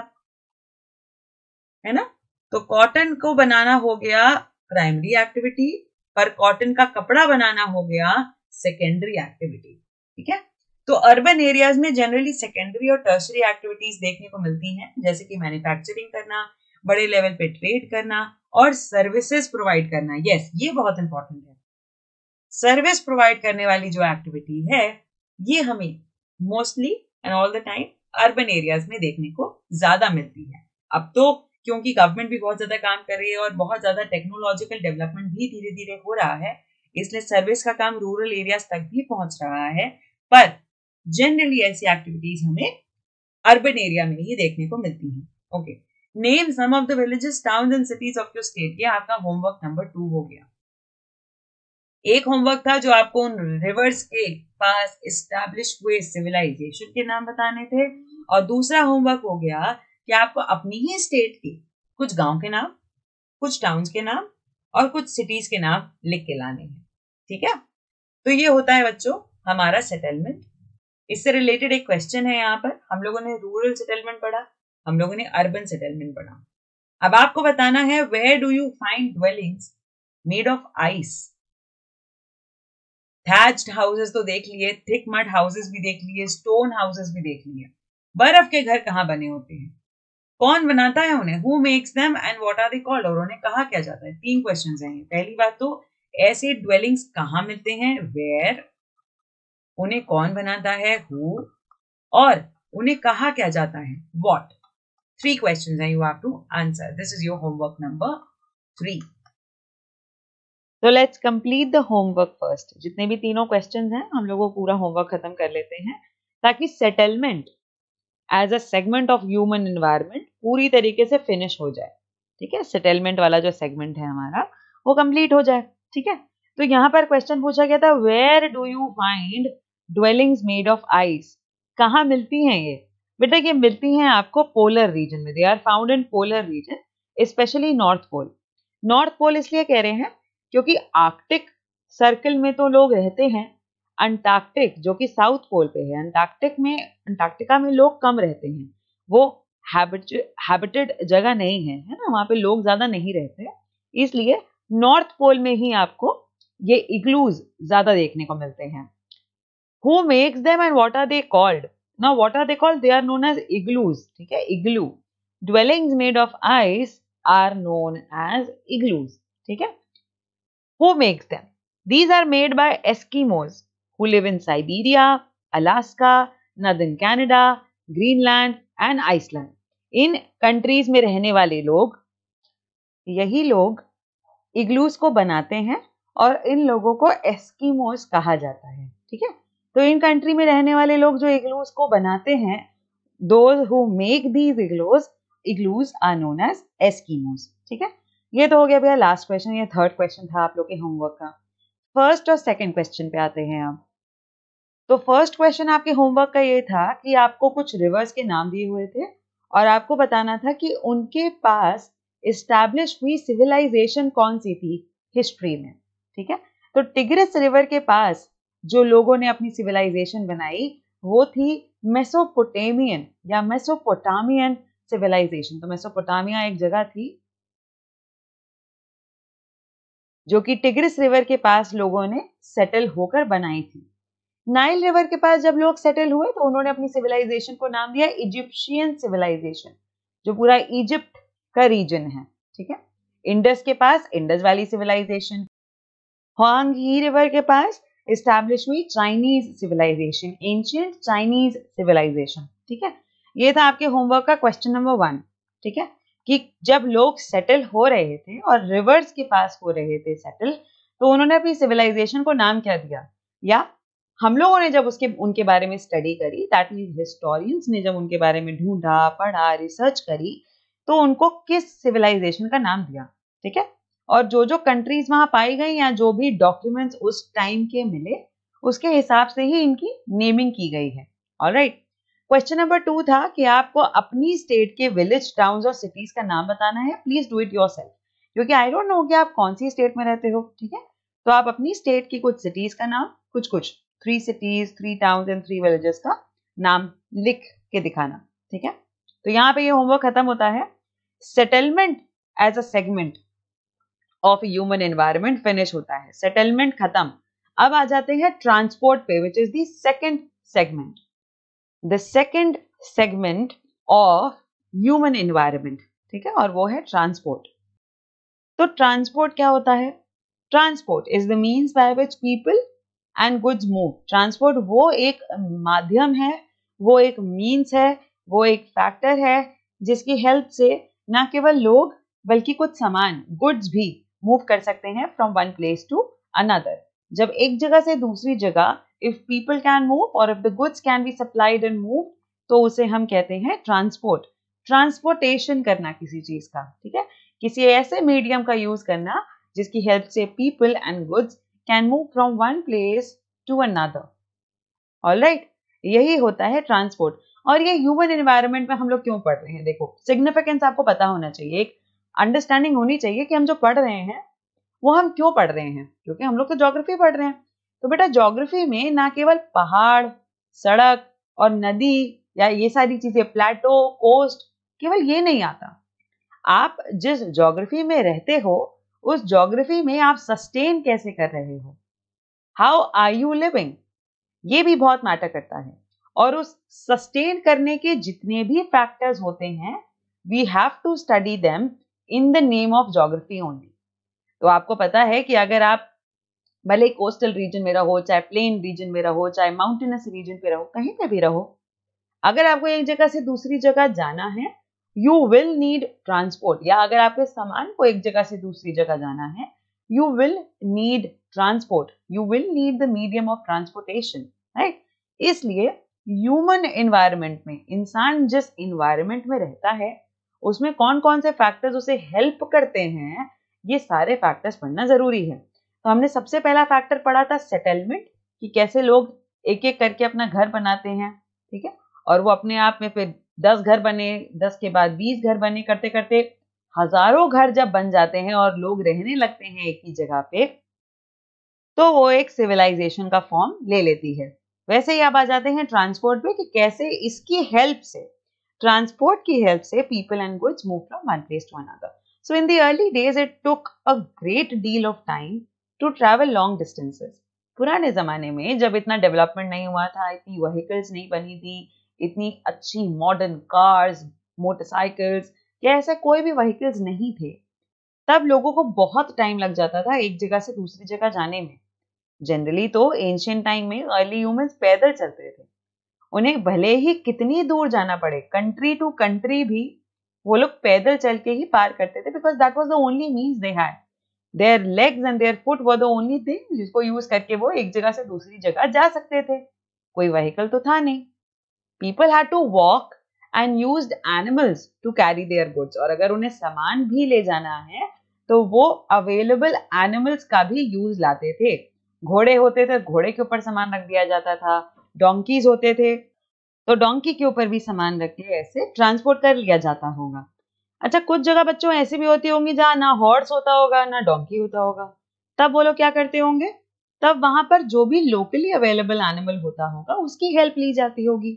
है ना तो कॉटन को बनाना हो गया प्राइमरी एक्टिविटी पर कॉटन का कपड़ा बनाना हो गया सेकेंडरी एक्टिविटी ठीक है तो अर्बन एरियाज में जनरली सेकेंडरी और टर्सरी एक्टिविटीज देखने को मिलती हैं जैसे कि मैन्युफैक्चरिंग करना बड़े लेवल पे ट्रेड करना और सर्विसेज प्रोवाइड करना यस ये बहुत इंपॉर्टेंट है सर्विस प्रोवाइड करने वाली जो एक्टिविटी है ये हमें mostly and all the time urban areas में देखने को ज्यादा मिलती है अब तो क्योंकि गवर्नमेंट भी बहुत ज्यादा काम कर रही है और बहुत ज्यादा टेक्नोलॉजिकल डेवलपमेंट भी धीरे धीरे हो रहा है इसलिए सर्विस का काम रूरल एरियाज तक भी पहुंच रहा है पर जनरली ऐसी एक्टिविटीज हमें अर्बन एरिया में ही देखने को मिलती है okay name some of the villages town and cities of your state ये आपका होमवर्क नंबर टू हो गया एक होमवर्क था जो आपको उन रिवर्स के पास स्टैब्लिश हुए सिविलाइजेशन के नाम बताने थे और दूसरा होमवर्क हो गया कि आपको अपनी ही स्टेट के कुछ गांव के नाम कुछ टाउन्स के नाम और कुछ सिटीज के नाम लिख के लाने हैं ठीक है तो ये होता है बच्चों हमारा सेटलमेंट इससे रिलेटेड एक क्वेश्चन है यहाँ पर हम लोगों ने रूरल सेटलमेंट पढ़ा हम लोगों ने अर्बन सेटलमेंट पढ़ा अब आपको बताना है where do you find dwellings made of ice thatched houses तो देख लिए थिक मड हाउसेस भी देख लिए स्टोन हाउसेस भी देख लिए बर्फ के घर कहाँ बने होते हैं कौन बनाता है उन्हें who makes them and what are they called और उन्हें कहा क्या जाता है तीन क्वेश्चन हैं पहली बात तो ऐसे ड्वेलिंग्स कहाँ मिलते हैं वेयर उन्हें कौन बनाता है हु और उन्हें कहा क्या जाता है वॉट थ्री क्वेश्चन है you have to answer this is your homework number three तो let's complete the homework first जितने भी तीनों क्वेश्चन हैं हम लोग वो पूरा होमवर्क खत्म कर लेते हैं ताकि settlement as a segment of human environment पूरी तरीके से फिनिश हो जाए ठीक है सेटलमेंट वाला जो सेगमेंट है हमारा वो कंप्लीट हो जाए ठीक है तो यहाँ पर क्वेश्चन पूछा गया था where do you find dwellings made of ice कहाँ मिलती हैं ये बेटा ये मिलती हैं आपको पोलर रीजन में they are found in polar region specially north pole north pole इसलिए कह रहे हैं क्योंकि आर्कटिक सर्कल में तो लोग रहते हैं अंटार्कटिक जो कि साउथ पोल पे है अंटार्कटिक में अंटार्कटिका में लोग कम रहते हैं वो हैबिटेड जगह नहीं है है ना वहाँ पे लोग ज़्यादा नहीं रहते इसलिए नॉर्थ पोल में ही आपको ये इग्लूज ज़्यादा देखने को मिलते हैं who makes them and what are they called now what are they called they are known as igloos ठीक है igloo dwellings made of ice are known as igloos ठीक है who makes them these are made by eskimos who live in siberia alaska northern canada greenland and iceland इन countries में रहने वाले लोग यही लोग इग्लूस को बनाते हैं और इन लोगों को एस्किमोस कहा जाता है ठीक है तो इन कंट्री में रहने वाले लोग जो इग्लूज को बनाते हैं those who make these igloos igloos are known as Eskimos ठीक है ये तो हो गया भैया लास्ट क्वेश्चन या थर्ड क्वेश्चन था आप लोग के होमवर्क का फर्स्ट और सेकेंड क्वेश्चन पे आते हैं आप तो फर्स्ट क्वेश्चन आपके होमवर्क का ये था कि आपको कुछ रिवर्स के नाम दिए हुए थे और आपको बताना था कि उनके पास इस्टेब्लिश हुई सिविलाइजेशन कौन सी थी हिस्ट्री में ठीक है तो टिग्रिस रिवर के पास जो लोगों ने अपनी सिविलाइजेशन बनाई वो थी मेसोपोटेमियन या मेसोपोटामियन सिविलाइजेशन तो मेसोपोटामिया एक जगह थी जो कि टिग्रिस रिवर के पास लोगों ने सेटल होकर बनाई थी नाइल रिवर के पास जब लोग सेटल हुए तो उन्होंने अपनी सिविलाइजेशन को नाम दिया इजिप्शियन सिविलाइजेशन जो पूरा इजिप्ट का रीजन है ठीक है इंडस के पास Indus valley civilization Huang He river के पास इस्टेब्लिश हुई Chinese civilization ancient Chinese civilization ठीक है ये था आपके होमवर्क का क्वेश्चन नंबर वन ठीक है कि जब लोग सेटल हो रहे थे और रिवर्स के पास हो रहे थे सेटल तो उन्होंने अपनी सिविलाइजेशन को नाम क्या दिया या हम लोगों ने जब उसके उनके बारे में स्टडी करी दैट मीन हिस्टोरियंस ने जब उनके बारे में ढूंढा पढ़ा रिसर्च करी तो उनको किस सिविलाइजेशन का नाम दिया ठीक है और जो जो कंट्रीज वहां पाई गई या जो भी डॉक्यूमेंट्स उस टाइम के मिले उसके हिसाब से ही इनकी नेमिंग की गई है राइट क्वेश्चन नंबर टू था कि आपको अपनी स्टेट के विलेज टाउन्स और सिटीज का नाम बताना है प्लीज डू इट योर क्योंकि आई डोंट नो कि आप कौन सी स्टेट में रहते हो ठीक है तो आप अपनी स्टेट की कुछ सिटीज का नाम कुछ कुछ three cities three towns and three villages का नाम लिख के दिखाना ठीक है तो यहाँ पे ये होमवर्क खत्म होता है settlement as a segment of human environment finish होता है सेटलमेंट खत्म अब आ जाते हैं ट्रांसपोर्ट पे which is the segment the second segment of human environment ठीक है और वो है ट्रांसपोर्ट तो ट्रांसपोर्ट क्या होता है transport is the means by which people and goods move transport वो एक माध्यम है वो एक मीन्स है वो एक फैक्टर है जिसकी हेल्प से ना केवल लोग बल्कि कुछ सामान गुड्स भी मूव कर सकते हैं from one place to another जब एक जगह से दूसरी जगह इफ पीपल कैन मूव और if the goods can be supplied and move तो उसे हम कहते हैं ट्रांसपोर्ट ट्रांसपोर्टेशन करना किसी चीज का ठीक है किसी ऐसे मीडियम का यूज करना जिसकी हेल्प से people and goods can move from one place to another right यही होता है ट्रांसपोर्ट और ये ह्यूमन एनवायरनमेंट में हम लोग क्यों पढ़ रहे हैं देखो सिग्निफिकेंस आपको पता होना चाहिए एक अंडरस्टैंडिंग होनी चाहिए कि हम जो पढ़ रहे हैं वो हम क्यों पढ़ रहे हैं क्योंकि हम लोग तो ज्योग्राफी पढ़ रहे हैं तो बेटा ज्योग्राफी में ना केवल पहाड़ सड़क और नदी या ये सारी चीजें प्लेटो कोस्ट केवल ये नहीं आता आप जिस ज्योग्राफी में रहते हो उस ज्योग्राफी में आप सस्टेन कैसे कर रहे हो हाउ आर यू लिविंग ये भी बहुत मैटर करता है और उस सस्टेन करने के जितने भी फैक्टर्स होते हैं we have to study them in the name of geography only तो आपको पता है कि अगर आप भले कोस्टल रीजन में रहो चाहे प्लेन रीजन में रहो चाहे माउंटेनस रीजन पे रहो कहीं पे भी रहो अगर आपको एक जगह से दूसरी जगह जाना है यू विल नीड ट्रांसपोर्ट या अगर आपके सामान को एक जगह से दूसरी जगह जाना है you will need transport you will need the medium of transportation right इसलिए ह्यूमन एनवायरमेंट में इंसान जिस एनवायरमेंट में रहता है उसमें कौन कौन से फैक्टर्स उसे हेल्प करते हैं ये सारे फैक्टर्स पढ़ना जरूरी है तो हमने सबसे पहला फैक्टर पढ़ा था सेटलमेंट कि कैसे लोग एक एक करके अपना घर बनाते हैं ठीक है और वो अपने आप में फिर दस घर बने दस के बाद बीस घर बने करते करते हजारों घर जब बन जाते हैं और लोग रहने लगते हैं एक ही जगह पे तो वो एक सिविलाइजेशन का फॉर्म ले लेती है वैसे ही आप आ जाते हैं ट्रांसपोर्ट पे कि कैसे इसकी हेल्प से Transport ki help se people and goods move from one place to another. So in the early days, it took a great deal of time to travel long distances. पुराने ज़माने में जब इतना डेवलपमेंट नहीं हुआ था इतनी वहीकल्स नहीं बनी थी इतनी अच्छी मॉडर्न कार्स मोटरसाइकिल्स या ऐसे कोई भी वहीकल्स नहीं थे तब लोगों को बहुत टाइम लग जाता था एक जगह से दूसरी जगह जाने में जनरली तो एंशियंट टाइम में अर्ली ह्यूमंस पैदल चलते थे उन्हें भले ही कितनी दूर जाना पड़े कंट्री टू कंट्री भी वो लोग पैदल चल के ही पार करते थे because that was the only means they had their legs and their feet were the only thing जिसको यूज करके वो एक जगह से दूसरी जगह जा सकते थे कोई व्हीकल तो था नहीं people had to walk and use animals to carry their goods और अगर उन्हें सामान भी ले जाना है तो वो अवेलेबल एनिमल्स का भी यूज लाते थे घोड़े होते थे घोड़े के ऊपर सामान रख दिया जाता था डोंकीज होते थे तो डोंकी के ऊपर भी सामान रख के ऐसे ट्रांसपोर्ट कर लिया जाता होगा अच्छा कुछ जगह बच्चों ऐसी भी होती होंगी जहाँ ना हॉर्स होता होगा ना डोंकी होता होगा तब वो लोग क्या करते होंगे तब वहां पर जो भी लोकली अवेलेबल एनिमल होता होगा उसकी हेल्प ली जाती होगी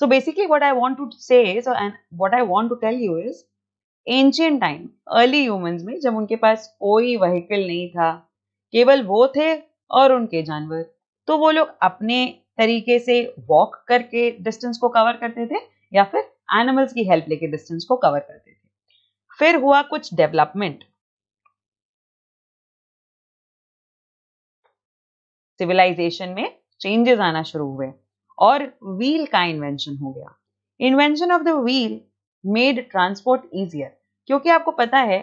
so basically what I want to say so what I want to tell you is ancient time early humans में जब उनके पास कोई व्हीकल नहीं था केवल वो थे और उनके जानवर तो वो लोग अपने तरीके से वॉक करके डिस्टेंस को कवर करते थे या फिर एनिमल्स की हेल्प लेके डिस्टेंस को कवर करते थे फिर हुआ कुछ डेवलपमेंट सिविलाइजेशन में चेंजेस आना शुरू हुए और व्हील का इन्वेंशन हो गया invention of the wheel made transport easier क्योंकि आपको पता है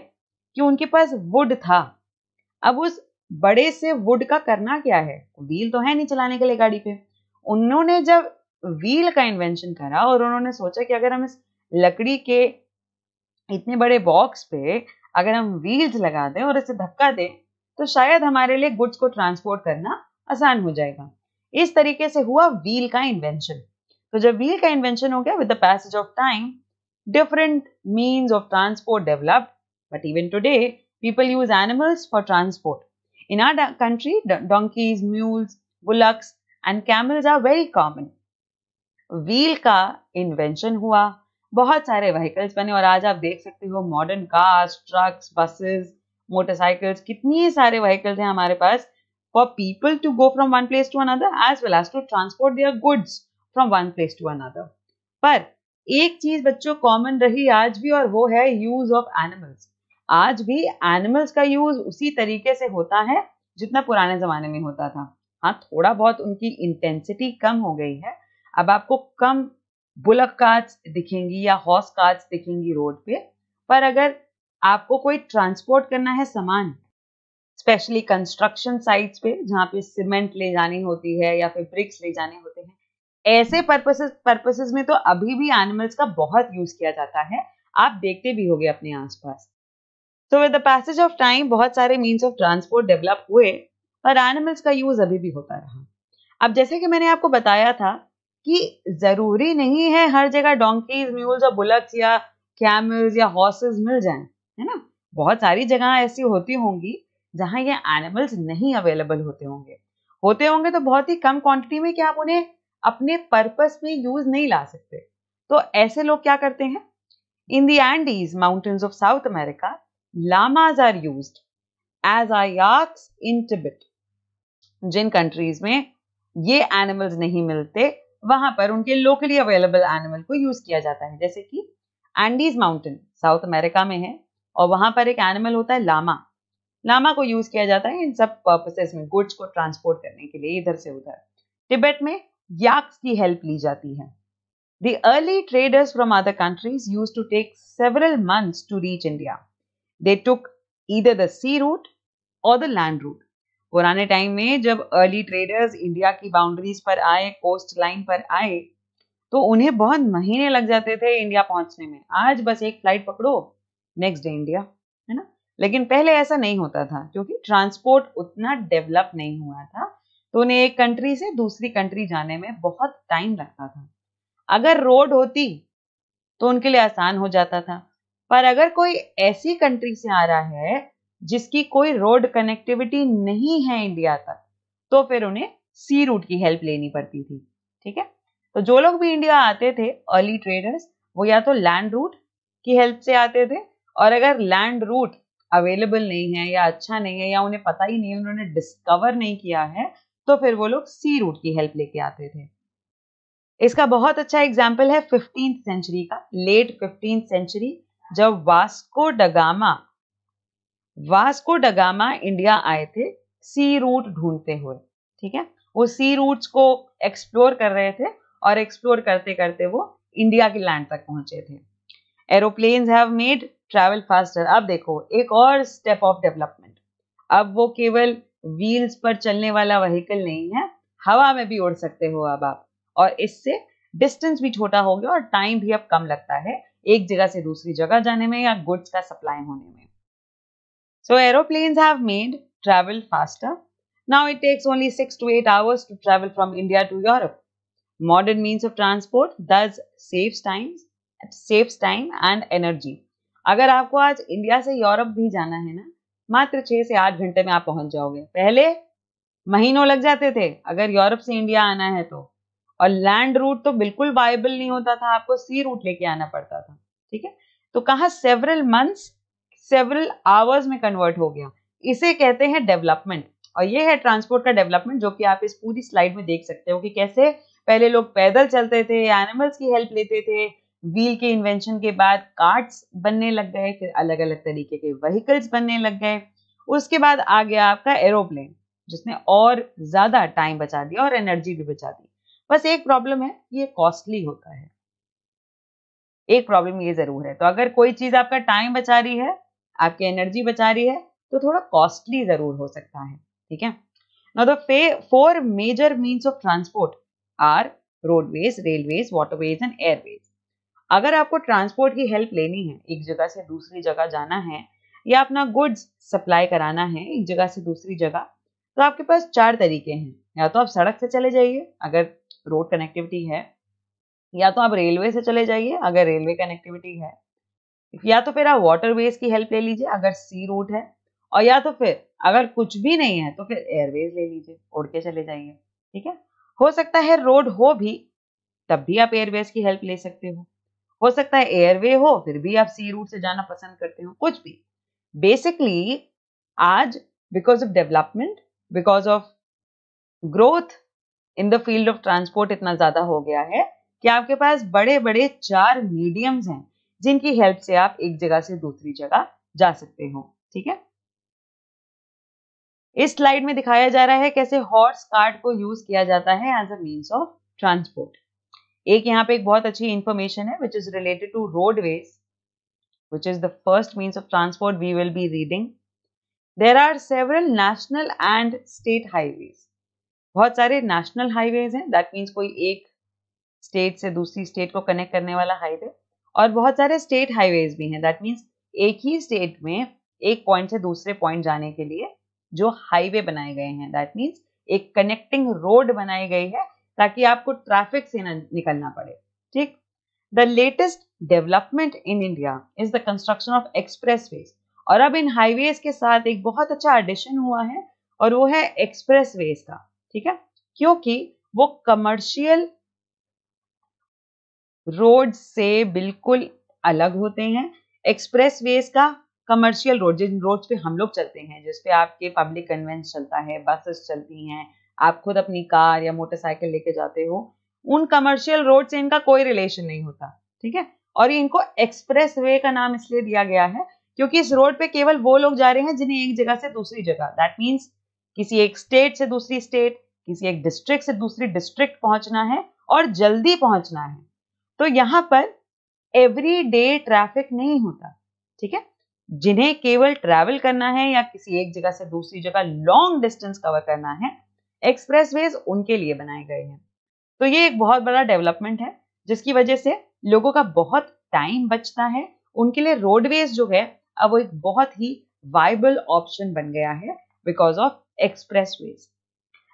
कि उनके पास वुड था अब उस बड़े से वुड का करना क्या है व्हील तो है नहीं चलाने के लिए गाड़ी पे उन्होंने जब व्हील का इन्वेंशन करा और उन्होंने सोचा कि अगर हम इस लकड़ी के इतने बड़े बॉक्स पे अगर हम व्हील्स लगा दें और इसे धक्का दें तो शायद हमारे लिए गुड्स को ट्रांसपोर्ट करना आसान हो जाएगा इस तरीके से हुआ व्हील का इन्वेंशन तो जब व्हील का इन्वेंशन हो गया with the passage of time different means of transport developed but even today people use animals for transport in our country donkeys mules bullocks and camels are very common wheel का invention हुआ बहुत सारे vehicles बने और आज आप देख सकते हो modern cars trucks buses motorcycles कितने सारे व्हीकल्स हैं हमारे पास for people to go from one place to another as well as to transport their goods from one place to another पर एक चीज बच्चों कॉमन रही आज भी और वो है यूज ऑफ एनिमल्स आज भी एनिमल्स का यूज उसी तरीके से होता है जितना पुराने जमाने में होता था हाँ थोड़ा बहुत उनकी इंटेंसिटी कम हो गई है अब आपको कम बुलक कार्स दिखेंगी या हॉर्स कार्स दिखेंगी रोड पे पर अगर आपको कोई ट्रांसपोर्ट करना है सामान स्पेशली कंस्ट्रक्शन साइट्स पे जहाँ पे सीमेंट ले जानी होती है या फिर ब्रिक्स ले जाने होते हैं ऐसे पर्पसेस पर्पसेस में तो अभी भी एनिमल्स का बहुत यूज किया जाता है आप देखते भी होंगे अपने आसपास तो with the passage of time बहुत सारे मीन्स ऑफ ट्रांसपोर्ट डेवलप हुए और एनिमल्स का यूज अभी भी होता रहा अब जैसे कि मैंने आपको बताया था कि जरूरी नहीं है हर जगह डोंकीज म्यूल्स और बुलक्स या कैमल्स या हॉर्सेस मिल जाए है ना बहुत सारी जगह ऐसी होती होंगी जहां ये एनिमल्स नहीं अवेलेबल होते होंगे होते होंगे तो बहुत ही कम क्वांटिटी में कि आप उन्हें अपने पर्पस में यूज नहीं ला सकते तो ऐसे लोग क्या करते हैं in the Andes mountains of South America llamas are use as yaks in Tibet जिन कंट्रीज में ये एनिमल्स नहीं मिलते वहां पर उनके लोकली अवेलेबल एनिमल को यूज किया जाता है जैसे कि एंडीज माउंटेन साउथ अमेरिका में है और वहां पर एक एनिमल होता है लामा लामा को यूज किया जाता है इन सब पर्पसेस में गुड्स को ट्रांसपोर्ट करने के लिए इधर से उधर टिबेट में याक्स की हेल्प ली जाती है The early traders from other countries used to take several months to reach India. They took either the sea route or the land route. पुराने टाइम में जब अर्ली ट्रेडर्स इंडिया की बाउंड्रीज पर आए कोस्ट लाइन पर आए तो उन्हें बहुत महीने लग जाते थे इंडिया पहुंचने में आज बस एक फ्लाइट पकड़ो नेक्स्ट डे इंडिया है ना लेकिन पहले ऐसा नहीं होता था क्योंकि ट्रांसपोर्ट उतना डेवलप नहीं हुआ था तो उन्हें एक कंट्री से दूसरी कंट्री जाने में बहुत टाइम लगता था अगर रोड होती तो उनके लिए आसान हो जाता था पर अगर कोई ऐसी कंट्री से आ रहा है जिसकी कोई रोड कनेक्टिविटी नहीं है इंडिया तक तो फिर उन्हें सी रूट की हेल्प लेनी पड़ती थी ठीक है तो जो लोग भी इंडिया आते थे अर्ली ट्रेडर्स वो या तो लैंड रूट की हेल्प से आते थे और अगर लैंड रूट अवेलेबल नहीं है या अच्छा नहीं है या उन्हें पता ही नहीं उन्होंने डिस्कवर नहीं किया है तो फिर वो लोग सी रूट की हेल्प लेके आते थे इसका बहुत अच्छा एग्जाम्पल है फिफ्टींथ सेंचुरी का लेट फिफ्टीन सेंचुरी जब Vasco da Gama Vasco da Gama India आए थे सी रूट ढूंढते हुए ठीक है वो सी रूट्स को एक्सप्लोर कर रहे थे और एक्सप्लोर करते करते वो इंडिया के लैंड तक पहुंचे थे aeroplane have made travel faster अब देखो एक और स्टेप ऑफ डेवलपमेंट अब वो केवल व्हील्स पर चलने वाला व्हीकल नहीं है हवा में भी उड़ सकते हो अब आप और इससे डिस्टेंस भी छोटा हो गया और टाइम भी अब कम लगता है एक जगह से दूसरी जगह जाने में या गुड्स का सप्लाई होने में So aeroplanes have made travel faster. Now it takes only 6 to 8 hours to travel from India to Europe. Modern means of transport thus saves time, saves time and energy. अगर आपको आज India से Europe भी जाना है ना मात्र छह से आठ घंटे में आप पहुंच जाओगे पहले महीनों लग जाते थे अगर यूरोप से इंडिया आना है तो और लैंड रूट तो बिल्कुल वायबल नहीं होता था आपको सी रूट लेके आना पड़ता था ठीक है तो कहा सेवरल मंथ्स सेवरल आवर्स में कन्वर्ट हो गया इसे कहते हैं डेवलपमेंट और ये है ट्रांसपोर्ट का डेवलपमेंट जो कि आप इस पूरी स्लाइड में देख सकते हो कि कैसे पहले लोग पैदल चलते थे एनिमल्स की हेल्प लेते थे व्हील के इन्वेंशन के बाद कार्ट्स बनने लग गए फिर अलग अलग तरीके के व्हीकल्स बनने लग गए उसके बाद आ गया आपका एरोप्लेन जिसने और ज्यादा टाइम बचा दिया और एनर्जी भी बचा दी बस एक प्रॉब्लम है ये कॉस्टली होता है एक प्रॉब्लम ये जरूर है तो अगर कोई चीज आपका टाइम बचा रही है आपकी एनर्जी बचा रही है तो थोड़ा कॉस्टली जरूर हो सकता है ठीक है now the four major means of transport are roadways railways waterways and airways अगर आपको ट्रांसपोर्ट की हेल्प लेनी है एक जगह से दूसरी जगह जाना है या अपना गुड्स सप्लाई कराना है एक जगह से दूसरी जगह तो आपके पास चार तरीके हैं या तो आप सड़क से चले जाइए अगर रोड कनेक्टिविटी है या तो आप रेलवे से चले जाइए अगर रेलवे कनेक्टिविटी है या तो फिर आप वेज की हेल्प ले लीजिए अगर सी रूट है और या तो फिर अगर कुछ भी नहीं है तो फिर एयरवेज ले लीजिए उड़ के चले जाइए ठीक है हो सकता है रोड हो भी तब भी आप एयरवेज की हेल्प ले सकते हो हो सकता है एयरवे हो फिर भी आप सी रूट से जाना पसंद करते हो कुछ भी बेसिकली आज because of development because of growth in the field of transport इतना ज्यादा हो गया है कि आपके पास बड़े बड़े चार मीडियम्स हैं जिनकी हेल्प से आप एक जगह से दूसरी जगह जा सकते हो ठीक है इस स्लाइड में दिखाया जा रहा है कैसे हॉर्स कार्ड को यूज किया जाता है as a means of transport एक यहाँ पे एक बहुत अच्छी इंफॉर्मेशन है which is related to roadways which is the first means of transport we will be reading There are several national and state highways. बहुत सारे नेशनल हाईवेज हैं दैट मीन्स कोई एक स्टेट से दूसरी स्टेट को कनेक्ट करने वाला हाईवे और बहुत सारे स्टेट हाईवेज भी हैं दैट मीन्स एक ही स्टेट में एक पॉइंट से दूसरे पॉइंट जाने के लिए जो हाईवे बनाए गए हैं दैट मीन्स एक कनेक्टिंग रोड बनाई गई है ताकि आपको ट्रैफिक से ना निकलना पड़े ठीक the latest development in India is the construction of expressways और अब इन हाईवेज के साथ एक बहुत अच्छा एडिशन हुआ है और वो है एक्सप्रेस वेज का ठीक है क्योंकि वो कमर्शियल रोड से बिल्कुल अलग होते हैं एक्सप्रेस वेज का कमर्शियल रोड जिन रोड पे हम लोग चलते हैं जिसपे आपके पब्लिक कन्वेंस चलता है बसेस चलती हैं आप खुद अपनी कार या मोटरसाइकिल लेके जाते हो उन कमर्शियल रोड से इनका कोई रिलेशन नहीं होता ठीक है और इनको एक्सप्रेस वे का नाम इसलिए दिया गया है क्योंकि इस रोड पे केवल वो लोग जा रहे हैं जिन्हें एक जगह से दूसरी जगह दैट मीन्स किसी एक स्टेट से दूसरी स्टेट किसी एक डिस्ट्रिक्ट से दूसरी डिस्ट्रिक्ट पहुंचना है और जल्दी पहुंचना है तो यहां पर एवरी डे ट्रैफिक नहीं होता ठीक है जिन्हें केवल ट्रैवल करना है या किसी एक जगह से दूसरी जगह लॉन्ग डिस्टेंस कवर करना है एक्सप्रेस वेज उनके लिए बनाए गए हैं तो ये एक बहुत बड़ा डेवलपमेंट है जिसकी वजह से लोगों का बहुत टाइम बचता है उनके लिए रोडवेज जो है अब वो एक बहुत ही वाइबल ऑप्शन बन गया है because of expressways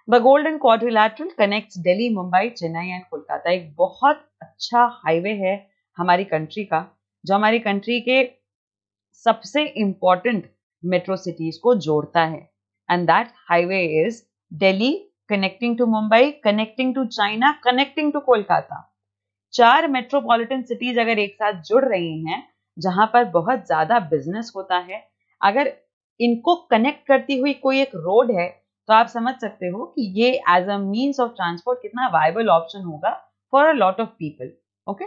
the golden quadrilateral connects Delhi Mumbai Chennai and Kolkata एक बहुत अच्छा हाईवे है हमारी कंट्री का जो हमारी कंट्री के सबसे इंपॉर्टेंट मेट्रो सिटीज को जोड़ता है and that highway is Delhi connecting to Mumbai connecting to China connecting to Kolkata चार मेट्रोपॉलिटन सिटीज अगर एक साथ जुड़ रही हैं जहां पर बहुत ज्यादा बिजनेस होता है अगर इनको कनेक्ट करती हुई कोई एक रोड है तो आप समझ सकते हो कि ये as a means of transport कितना वाइबल ऑप्शन होगा for a lot of people okay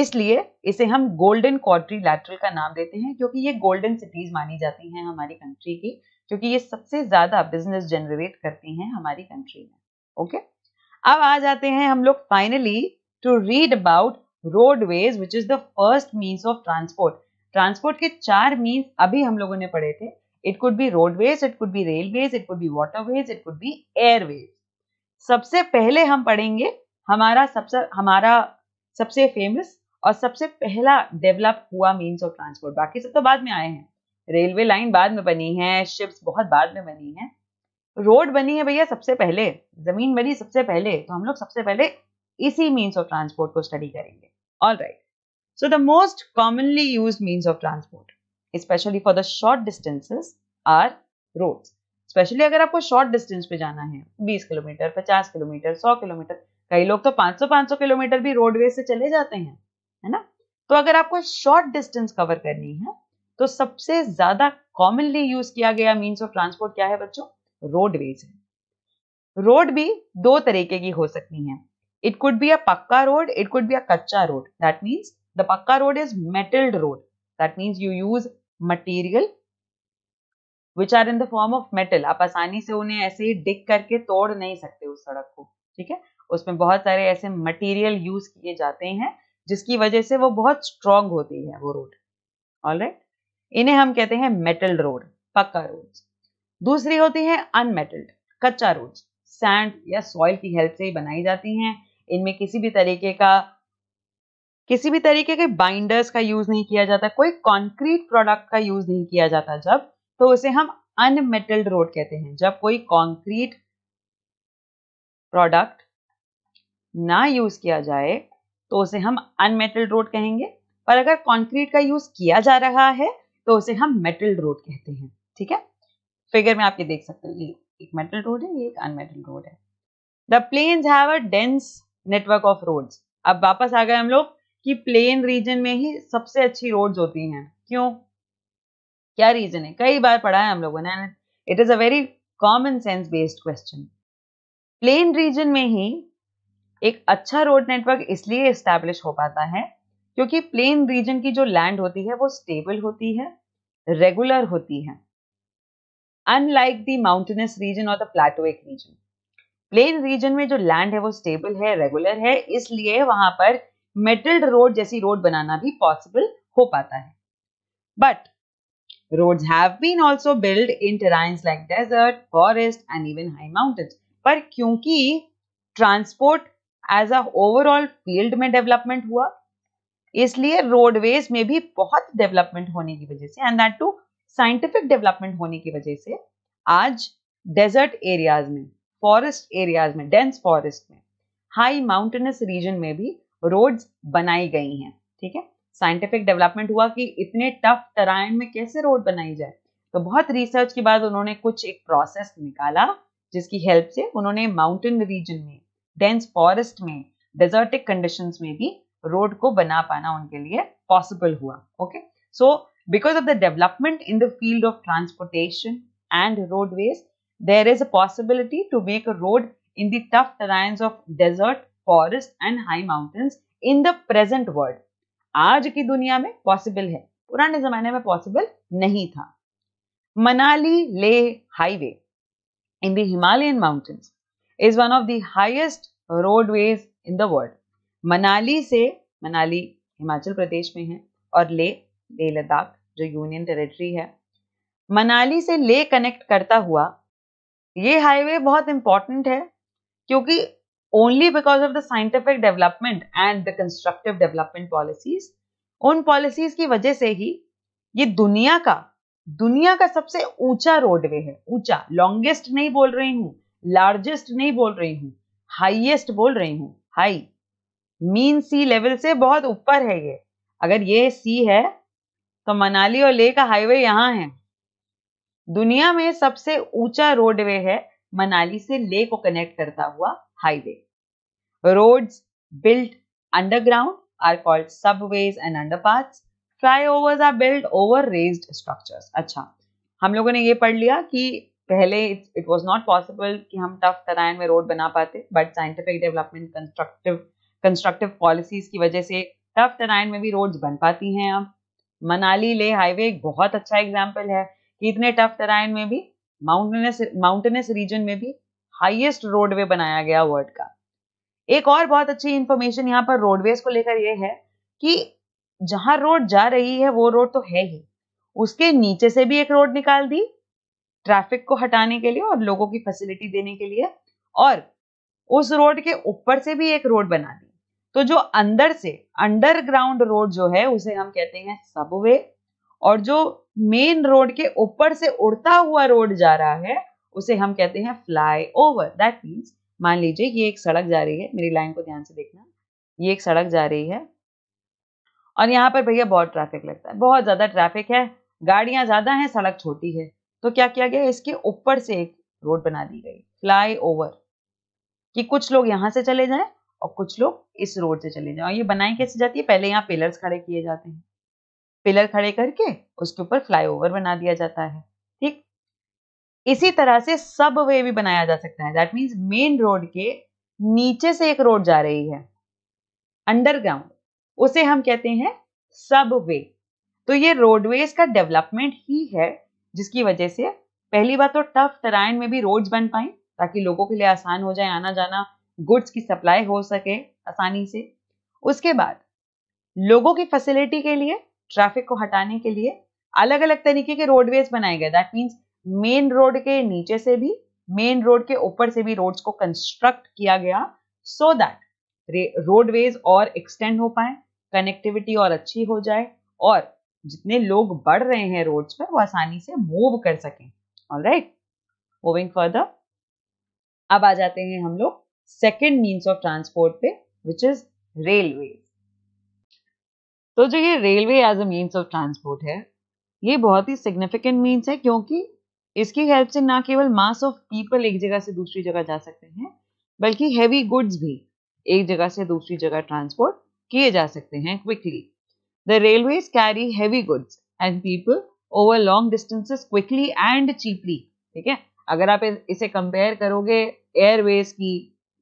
इसलिए इसे हम गोल्डन क्वार्टरी लैटरल का नाम देते हैं क्योंकि ये गोल्डन सिटीज मानी जाती हैं हमारी कंट्री की क्योंकि ये सबसे ज्यादा बिजनेस जनरेट करती हैं हमारी कंट्री में ओके अब आ जाते हैं हम लोग finally to read about roadways which is the first means of transport transport के चार मीन्स अभी हम लोगों ने पढ़े थे it could be roadways it could be railways it could be waterways, it could be airways सबसे पहले हम पढ़ेंगे हमारा सबसे हमारा सबसे फेमस और सबसे पहला डेवलप हुआ मीन्स ऑफ ट्रांसपोर्ट बाकी सब तो बाद में आए हैं रेलवे लाइन बाद में बनी है शिप्स बहुत बाद में बनी है रोड बनी है भैया सबसे पहले जमीन बनी सबसे पहले तो हम लोग सबसे पहले इसी मीन्स ऑफ ट्रांसपोर्ट को स्टडी करेंगे all right so the most commonly use means of transport specially for the short distances are roads specially अगर आपको शॉर्ट डिस्टेंस पे जाना है 20 किलोमीटर 50 किलोमीटर 100 किलोमीटर कई लोग तो 500-500 किलोमीटर भी रोडवे से चले जाते हैं है ना तो अगर आपको शॉर्ट डिस्टेंस कवर करनी है तो सबसे ज्यादा कॉमनली यूज किया गया मीन्स ऑफ ट्रांसपोर्ट क्या है बच्चों रोडवेज है रोड भी दो तरीके की हो सकती है it could be a pucca road it could be a kutcha road that means the pucca road is metalled road that means you use material which are in the form of metal आप आसानी से उन्हें ऐसे ही डिक करके तोड़ नहीं सकते उस सड़क को ठीक है उसमें बहुत सारे ऐसे मटेरियल यूज किए जाते हैं जिसकी वजह से वो बहुत स्ट्रॉन्ग होती है वो रोड ऑल राइट इन्हें हम कहते हैं मेटल रोड पक्का रोड दूसरी होती है अनमेटल्ड कच्चा रोड सैंड या सॉइल की हेल्प से ही बनाई जाती हैं इनमें किसी भी तरीके का किसी भी तरीके के बाइंडर्स का यूज नहीं किया जाता कोई कॉन्क्रीट प्रोडक्ट का यूज नहीं किया जाता जब तो उसे हम अनमेटल्ड रोड कहते हैं जब कोई कॉन्क्रीट प्रोडक्ट ना यूज किया जाए तो उसे हम अनमेटल्ड रोड कहेंगे पर अगर कॉन्क्रीट का यूज किया जा रहा है तो उसे हम मेटल रोड कहते हैं ठीक है फिगर में आप ये देख सकते हैं ये एक मेटल रोड है ये एक अनमेटल रोड है the plains have a dense network of roads अब वापस आ गए हम लोग कि प्लेन रीजन में ही सबसे अच्छी रोड्स होती हैं क्यों क्या रीजन है कई बार पढ़ा है हम लोगों ने it is a very common sense based question plain region में ही एक अच्छा रोड नेटवर्क इसलिए स्टैब्लिश हो पाता है क्योंकि प्लेन रीजन की जो लैंड होती है वो स्टेबल होती है रेगुलर होती है अनलाइक द माउंटेनस रीजन और the plateauic region plain region में जो लैंड है वो स्टेबल है रेगुलर है इसलिए वहां पर मेटल्ड रोड जैसी रोड बनाना भी पॉसिबल हो पाता है बट रोड है पर क्योंकि transport as a overall field में डेवलपमेंट हुआ इसलिए रोडवेज में भी बहुत डेवलपमेंट होने की वजह से and that too scientific development होने की वजह से आज डेजर्ट एरियाज में फॉरेस्ट एरियाज में डेंस फॉरेस्ट में हाई माउंटेनस रीजन में भी रोड्स बनाई गई हैं ठीक है साइंटिफिक डेवलपमेंट हुआ कि इतने टफ टराइन में कैसे रोड बनाई जाए तो बहुत रिसर्च के बाद उन्होंने कुछ एक प्रोसेस निकाला जिसकी हेल्प से उन्होंने माउंटेन रीजन में डेंस फॉरेस्ट में डेजर्टिक कंडीशन में भी रोड को बना पाना उनके लिए पॉसिबल हुआ okay so because of the development in the field of transportation and roadways there is a possibility to make a road in the tough terrains of forest and high mountains in the present world आज की दुनिया में possible है पुराने जमाने में possible नहीं था Manali Leh highway in the Himalayan mountains is one of the highest roadways in the world Manali से मनाली हिमाचल प्रदेश में है और ले ले लद्दाख जो यूनियन टेरिटरी है मनाली से ले कनेक्ट करता हुआ ये हाईवे बहुत इंपॉर्टेंट है क्योंकि only because of the scientific development and the constructive development policies उन पॉलिसीज की वजह से ही ये दुनिया का दुनिया का सबसे ऊंचा रोडवे है ऊंचा लॉन्गेस्ट नहीं बोल रही हूं लार्जेस्ट नहीं बोल रही हूं हाइएस्ट बोल रही हूं हाई मीन सी लेवल से बहुत ऊपर है ये अगर ये सी है तो मनाली और लेह का हाईवे यहां है दुनिया में सबसे ऊंचा रोडवे है मनाली से लेह को कनेक्ट करता हुआ highway Roads built underground are called subways and underpaths. Flyovers are built over raised structures. अच्छा हम लोगों ने ये पढ़ लिया कि पहले इट वॉज नॉट पॉसिबल कि हम टफ तराइन में रोड बना पाते but scientific development constructive constructive policies की वजह से टफ तराइन में भी रोड्स बन पाती हैं अब मनाली ले हाईवे एक बहुत अच्छा एग्जाम्पल है कि इतने टफ तराइन में भी माउंटेनस माउंटेनस रीजन में भी हाईएस्ट रोडवे बनाया गया वर्ल्ड का एक और बहुत अच्छी इंफॉर्मेशन यहाँ पर रोडवेज को लेकर यह है कि जहां रोड जा रही है वो रोड तो है ही उसके नीचे से भी एक रोड निकाल दी ट्रैफिक को हटाने के लिए और लोगों की फैसिलिटी देने के लिए और उस रोड के ऊपर से भी एक रोड बना दी तो जो अंदर से अंडरग्राउंड रोड जो है उसे हम कहते हैं सबवे और जो मेन रोड के ऊपर से उड़ता हुआ रोड जा रहा है उसे हम कहते हैं फ्लाई ओवर दैट मीन्स मान लीजिए ये एक सड़क जा रही है मेरी लाइन को ध्यान से देखना ये एक सड़क जा रही है और यहाँ पर भैया बहुत ट्रैफिक लगता है बहुत ज़्यादा ट्रैफिक है गाड़ियां ज़्यादा हैं सड़क छोटी है तो क्या किया गया इसके ऊपर से एक रोड बना दी गई फ्लाई ओवर कि कुछ लोग यहाँ से चले जाएं और कुछ लोग इस रोड से चले जाएं और ये बनाई कैसे जाती है पहले यहाँ पिलर्स खड़े किए जाते हैं पिलर खड़े करके उसके ऊपर फ्लाई ओवर बना दिया जाता है इसी तरह से सब वे भी बनाया जा सकता है दैट मीन्स मेन रोड के नीचे से एक रोड जा रही है अंडरग्राउंड उसे हम कहते हैं सब वे तो ये रोडवेज का डेवलपमेंट ही है जिसकी वजह से पहली बात तो टफ तराइन में भी रोड्स बन पाए ताकि लोगों के लिए आसान हो जाए आना जाना गुड्स की सप्लाई हो सके आसानी से उसके बाद लोगों की फैसिलिटी के लिए ट्रैफिक को हटाने के लिए अलग अलग तरीके के रोडवेज बनाए गए दैट मीन्स मेन रोड के नीचे से भी मेन रोड के ऊपर से भी रोड्स को कंस्ट्रक्ट किया गया सो दैट रोडवेज और एक्सटेंड हो पाए कनेक्टिविटी और अच्छी हो जाए और जितने लोग बढ़ रहे हैं रोड्स पर वो आसानी से मूव कर सकें ऑल राइट मूविंग फर्दर अब आ जाते हैं हम लोग सेकेंड मीन्स ऑफ ट्रांसपोर्ट पे विच इज रेलवे तो जो ये railway as a means of transport है ये बहुत ही सिग्निफिकेंट मीन्स है क्योंकि इसकी हेल्प से ना केवल मास ऑफ पीपल एक जगह से दूसरी जगह जा सकते हैं बल्कि हैवी गुड्स भी एक जगह से दूसरी जगह ट्रांसपोर्ट किए जा सकते हैं quickly the railways carry heavy goods and people over long distances quickly and cheaply ठीक है अगर आप इसे कंपेयर करोगे एयरवेज की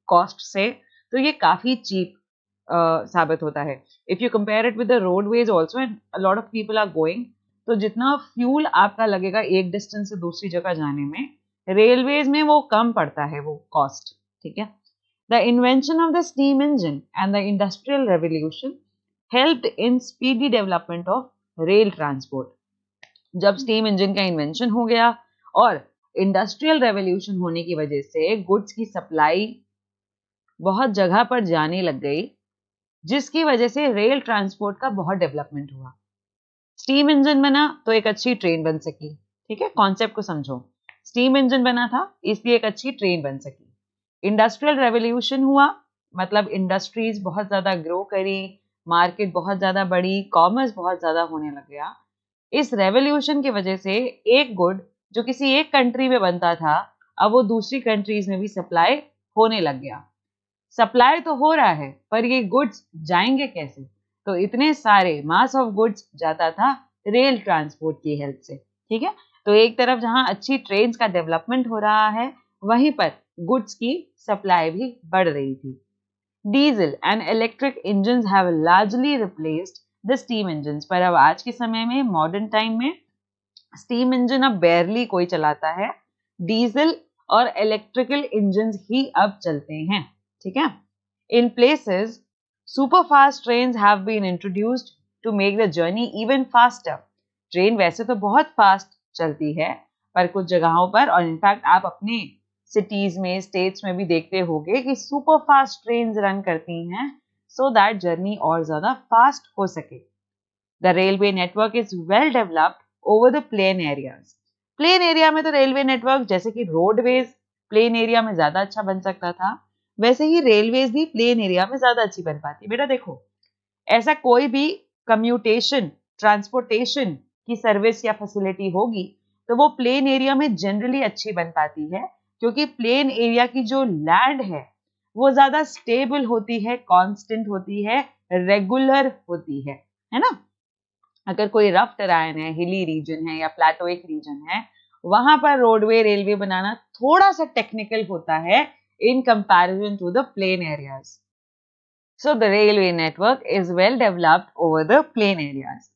कॉस्ट से तो ये काफी चीप uh, साबित होता है if you compare it with the roadways also and lot of people are going तो जितना फ्यूल आपका लगेगा एक डिस्टेंस से दूसरी जगह जाने में रेलवेज में वो कम पड़ता है वो कॉस्ट ठीक है the invention of the steam engine and the industrial revolution helped in speedy development of rail transport जब स्टीम इंजन का इन्वेंशन हो गया और इंडस्ट्रियल रेवोल्यूशन होने की वजह से गुड्स की सप्लाई बहुत जगह पर जाने लग गई जिसकी वजह से रेल ट्रांसपोर्ट का बहुत डेवलपमेंट हुआ स्टीम इंजन बना तो एक अच्छी ट्रेन बन सकी ठीक है कॉन्सेप्ट को समझो स्टीम इंजन बना था इसलिए एक अच्छी ट्रेन बन सकी इंडस्ट्रियल रेवोल्यूशन हुआ मतलब इंडस्ट्रीज बहुत ज़्यादा ग्रो करी मार्केट बहुत ज़्यादा बढ़ी कॉमर्स बहुत ज़्यादा होने लग गया इस रेवोल्यूशन की वजह से एक गुड जो किसी एक कंट्री में बनता था अब वो दूसरी कंट्रीज में भी सप्लाई होने लग गया सप्लाई तो हो रहा है पर ये गुड्स जाएंगे कैसे तो इतने सारे मास ऑफ गुड्स जाता था रेल ट्रांसपोर्ट की हेल्प से ठीक है तो एक तरफ जहाँ अच्छी ट्रेन का डेवलपमेंट हो रहा है वहीं पर गुड्स की सप्लाई भी बढ़ रही थी diesel and electric engine have largely replaced the steam engine पर अब आज के समय में मॉडर्न टाइम में स्टीम इंजन अब बेरली कोई चलाता है डीजल और इलेक्ट्रिकल इंजन ही अब चलते हैं ठीक है in places fast train have been introduced to make the journey even faster train वैसे तो बहुत फास्ट चलती है पर कुछ जगहों पर और इनफैक्ट आप अपने सिटीज में स्टेट्स में भी देखते होंगे कि सुपर फास्ट ट्रेन रन करती हैं सो दैट जर्नी और ज्यादा फास्ट हो सके the railway network is well developed over the plain areas plain area में तो रेलवे नेटवर्क जैसे कि रोडवेज प्लेन एरिया में ज्यादा अच्छा बन सकता था वैसे ही रेलवेज भी प्लेन एरिया में ज्यादा अच्छी बन पाती है बेटा देखो ऐसा कोई भी कम्यूटेशन ट्रांसपोर्टेशन की सर्विस या फैसिलिटी होगी तो वो प्लेन एरिया में जनरली अच्छी बन पाती है क्योंकि प्लेन एरिया की जो लैंड है वो ज्यादा स्टेबल होती है कांस्टेंट होती है रेगुलर होती है है ना अगर कोई रफ टरायन है हिली रीजन है या प्लेटोइक रीजन है वहां पर रोडवे रेलवे बनाना थोड़ा सा टेक्निकल होता है in comparison to the plain areas. So the railway network is well developed over the plain areas.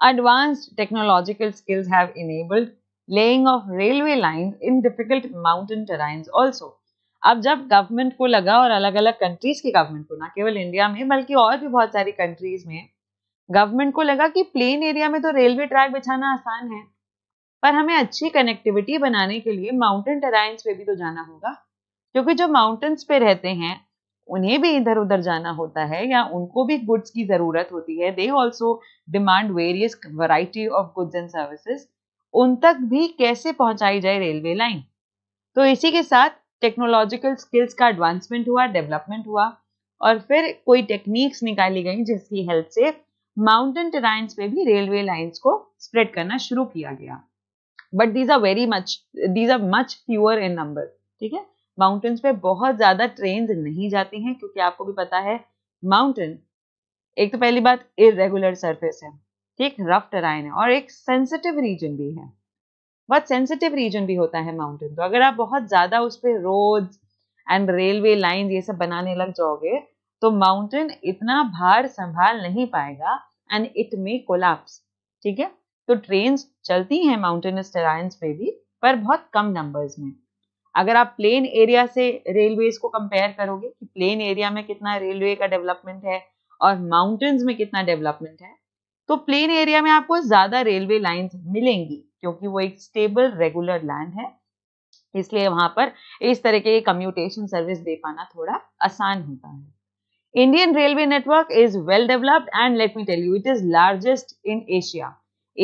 Advanced technological skills have enabled laying of railway lines in difficult mountain terrains also. अब जब government को लगा और अलग अलग countries की government को ना केवल इंडिया में बल्कि और भी बहुत सारी कंट्रीज में गवर्नमेंट को लगा कि प्लेन एरिया में तो रेलवे ट्रैक बिछाना आसान है पर हमें अच्छी कनेक्टिविटी बनाने के लिए माउंटेन टेराइंस पे भी तो जाना होगा क्योंकि जो माउंटेन्स पे रहते हैं उन्हें भी इधर उधर जाना होता है या उनको भी गुड्स की जरूरत होती है they also demand various variety of goods and services उन तक भी कैसे पहुंचाई जाए रेलवे लाइन तो इसी के साथ टेक्नोलॉजिकल स्किल्स का एडवांसमेंट हुआ डेवलपमेंट हुआ और फिर कोई टेक्निक्स निकाली गई जिसकी हेल्प से माउंटेन टेराइंस पे भी रेलवे लाइंस को स्प्रेड करना शुरू किया गया but these are very much these are much pure in number ठीक है माउंटेन्स पे बहुत ज़्यादा ट्रेन नहीं जाती हैं क्योंकि आपको भी पता है माउंटेन एक तो पहली बात इरेगुलर सरफेस है ठीक रफ टेराइन है और एक सेंसिटिव रीजन भी है बहुत सेंसिटिव रीजन भी होता है माउंटेन तो अगर आप बहुत ज़्यादा उस पर रोड एंड रेलवे लाइन ये सब बनाने लग जाओगे तो माउंटेन इतना भार संभाल नहीं पाएगा एंड इट मे कोलैप्स ठीक है तो ट्रेन चलती हैं माउंटेनस टेराइंस पे भी पर बहुत कम नंबर्स में अगर आप प्लेन एरिया से रेलवे को कंपेयर करोगे कि प्लेन एरिया में कितना रेलवे का डेवलपमेंट है और माउंटेन्स में कितना डेवलपमेंट है तो प्लेन एरिया में आपको ज्यादा रेलवे लाइन मिलेंगी क्योंकि वो एक स्टेबल रेगुलर लैंड है इसलिए वहां पर इस तरह के कम्यूटेशन सर्विस दे पाना थोड़ा आसान होता है Indian railway network is well developed and let me tell you it is largest in Asia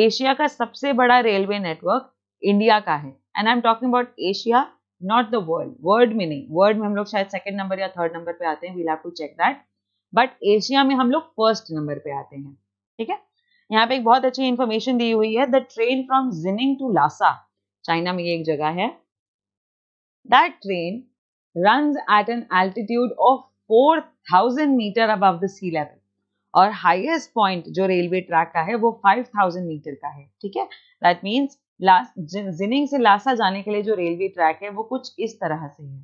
Asia का सबसे बड़ा रेलवे नेटवर्क इंडिया का है and I am talking about Asia not the world world में नहीं वर्ल्ड में हम लोग शायद सेकेंड नंबर या थर्ड नंबर पे आते हैं वील हैव में हम लोग फर्स्ट नंबर पे आते हैं ठीक है यहाँ पे एक बहुत अच्छी इन्फॉर्मेशन दी हुई है the train from Xining to Lhasa China में ये एक जगह है that train run at an altitude of four thousand metre above sea level और हाईएस्ट पॉइंट जो रेलवे ट्रैक का है वो फाइव थाउजेंड मीटर का है ठीक है दैट मीन्स जिनिंग से लासा जाने के लिए जो रेलवे ट्रैक है वो कुछ इस तरह से है